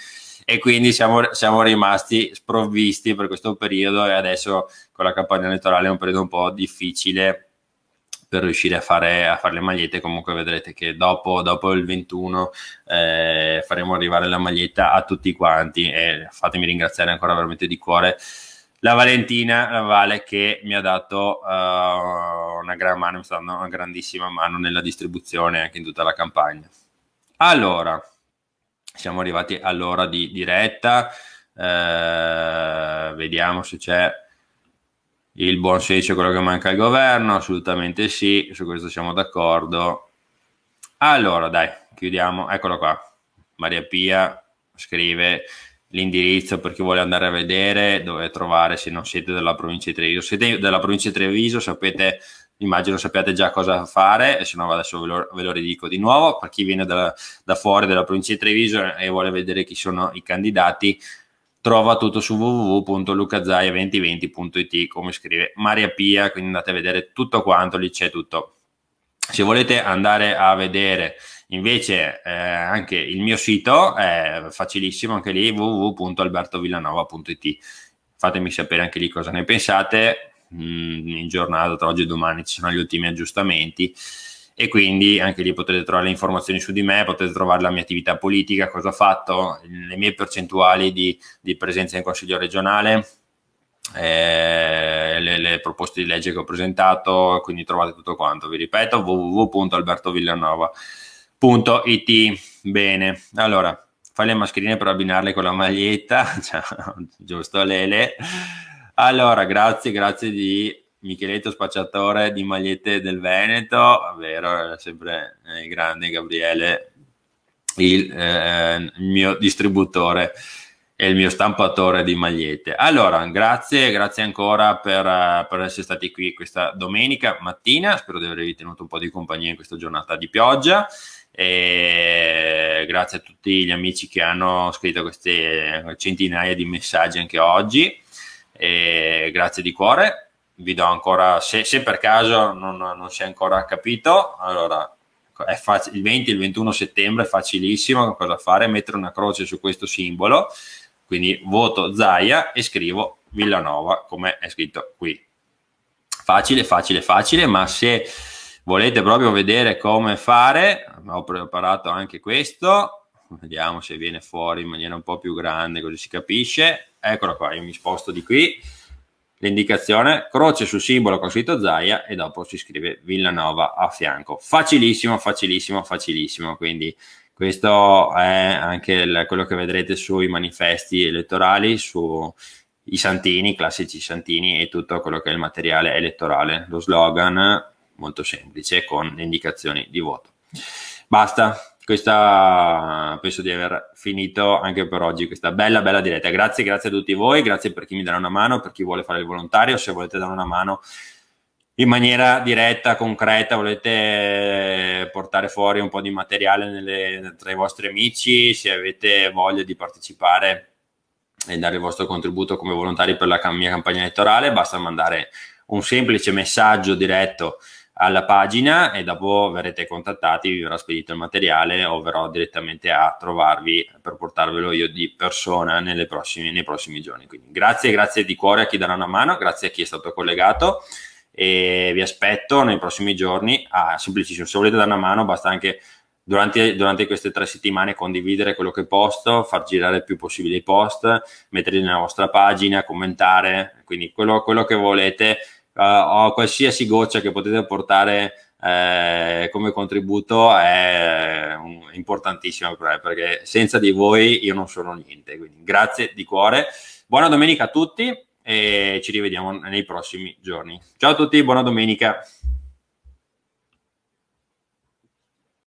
e quindi siamo, siamo, rimasti sprovvisti per questo periodo e adesso con la campagna elettorale è un periodo un po' difficile per riuscire a fare, a fare le magliette comunque vedrete che dopo, dopo il 21 eh, faremo arrivare la maglietta a tutti quanti e fatemi ringraziare ancora veramente di cuore la Valentina, la Vale, che mi ha dato uh, una gran mano, mi sta dando una grandissima mano nella distribuzione anche in tutta la campagna. Allora, siamo arrivati all'ora di diretta, uh, eh, vediamo se c'è il buon senso, quello che manca al governo, assolutamente sì, su questo siamo d'accordo. Allora, dai, chiudiamo, eccolo qua. Maria Pia scrive l'indirizzo per chi vuole andare a vedere, dove trovare se non siete della provincia di Treviso. siete della provincia di Treviso, sapete, immagino sappiate già cosa fare, e se no adesso ve lo, ve lo ridico di nuovo. Per chi viene da, da fuori della provincia di Treviso e vuole vedere chi sono i candidati, trova tutto su www.lucazaia2020.it come scrive Maria Pia, quindi andate a vedere tutto quanto, lì c'è tutto. Se volete andare a vedere Invece eh, anche il mio sito è facilissimo, anche lì www.albertovillanova.it. Fatemi sapere anche lì cosa ne pensate. Mm, in giornata tra oggi e domani ci sono gli ultimi aggiustamenti e quindi anche lì potete trovare le informazioni su di me, potete trovare la mia attività politica, cosa ho fatto, le mie percentuali di, di presenza in consiglio regionale, eh, le, le, proposte di legge che ho presentato, quindi trovate tutto quanto, vi ripeto, www.albertovillanova.com Punto it. Bene, allora fai le mascherine per abbinarle con la maglietta, Ciao, giusto Lele? Allora, grazie, grazie di Micheletto Spacciatore di Magliette del Veneto, vero, sempre il eh, grande Gabriele, il, eh, il mio distributore e il mio stampatore di magliette. Allora, grazie, grazie ancora per, eh, per, essere stati qui questa domenica mattina. Spero di avervi tenuto un po' di compagnia in questa giornata di pioggia. E grazie a tutti gli amici che hanno scritto queste centinaia di messaggi anche oggi. E grazie di cuore. Vi do ancora, se, se per caso non, non, si è ancora capito, allora è fac- il 20 e il 21 settembre è facilissimo cosa fare, mettere una croce su questo simbolo, quindi voto Zaia e scrivo Villanova come è scritto qui. Facile, facile, facile, ma se volete proprio vedere come fare, ho preparato anche questo, vediamo se viene fuori in maniera un po' più grande così si capisce, eccolo qua, io mi sposto di qui, l'indicazione, croce sul simbolo con scritto Zaia e dopo si scrive Villanova a fianco, facilissimo, facilissimo, facilissimo, quindi questo è anche il, quello che vedrete sui manifesti elettorali, sui santini, classici santini e tutto quello che è il materiale elettorale, lo slogan molto semplice con le indicazioni di voto. Basta, questa penso di aver finito anche per oggi questa bella bella diretta. Grazie, grazie a tutti voi, grazie per chi mi darà una mano, per chi vuole fare il volontario, se volete dare una mano in maniera diretta, concreta, volete portare fuori un po' di materiale nelle, tra i vostri amici, se avete voglia di partecipare e dare il vostro contributo come volontari per la mia campagna elettorale, basta mandare un semplice messaggio diretto alla pagina e dopo verrete contattati, vi verrà spedito il materiale o verrò direttamente a trovarvi per portarvelo io di persona prossime, nei prossimi giorni. Quindi grazie, grazie di cuore a chi darà una mano, grazie a chi è stato collegato e vi aspetto nei prossimi giorni a ah, semplicissimo, se volete dare una mano basta anche Durante, durante, queste tre settimane condividere quello che posto, far girare il più possibile i post, metterli nella vostra pagina, commentare, quindi quello, quello che volete uh, qualsiasi goccia che potete portare eh, come contributo è importantissima per me, perché senza di voi io non sono niente. Quindi grazie di cuore. Buona domenica a tutti e ci rivediamo nei prossimi giorni. Ciao a tutti, buona domenica.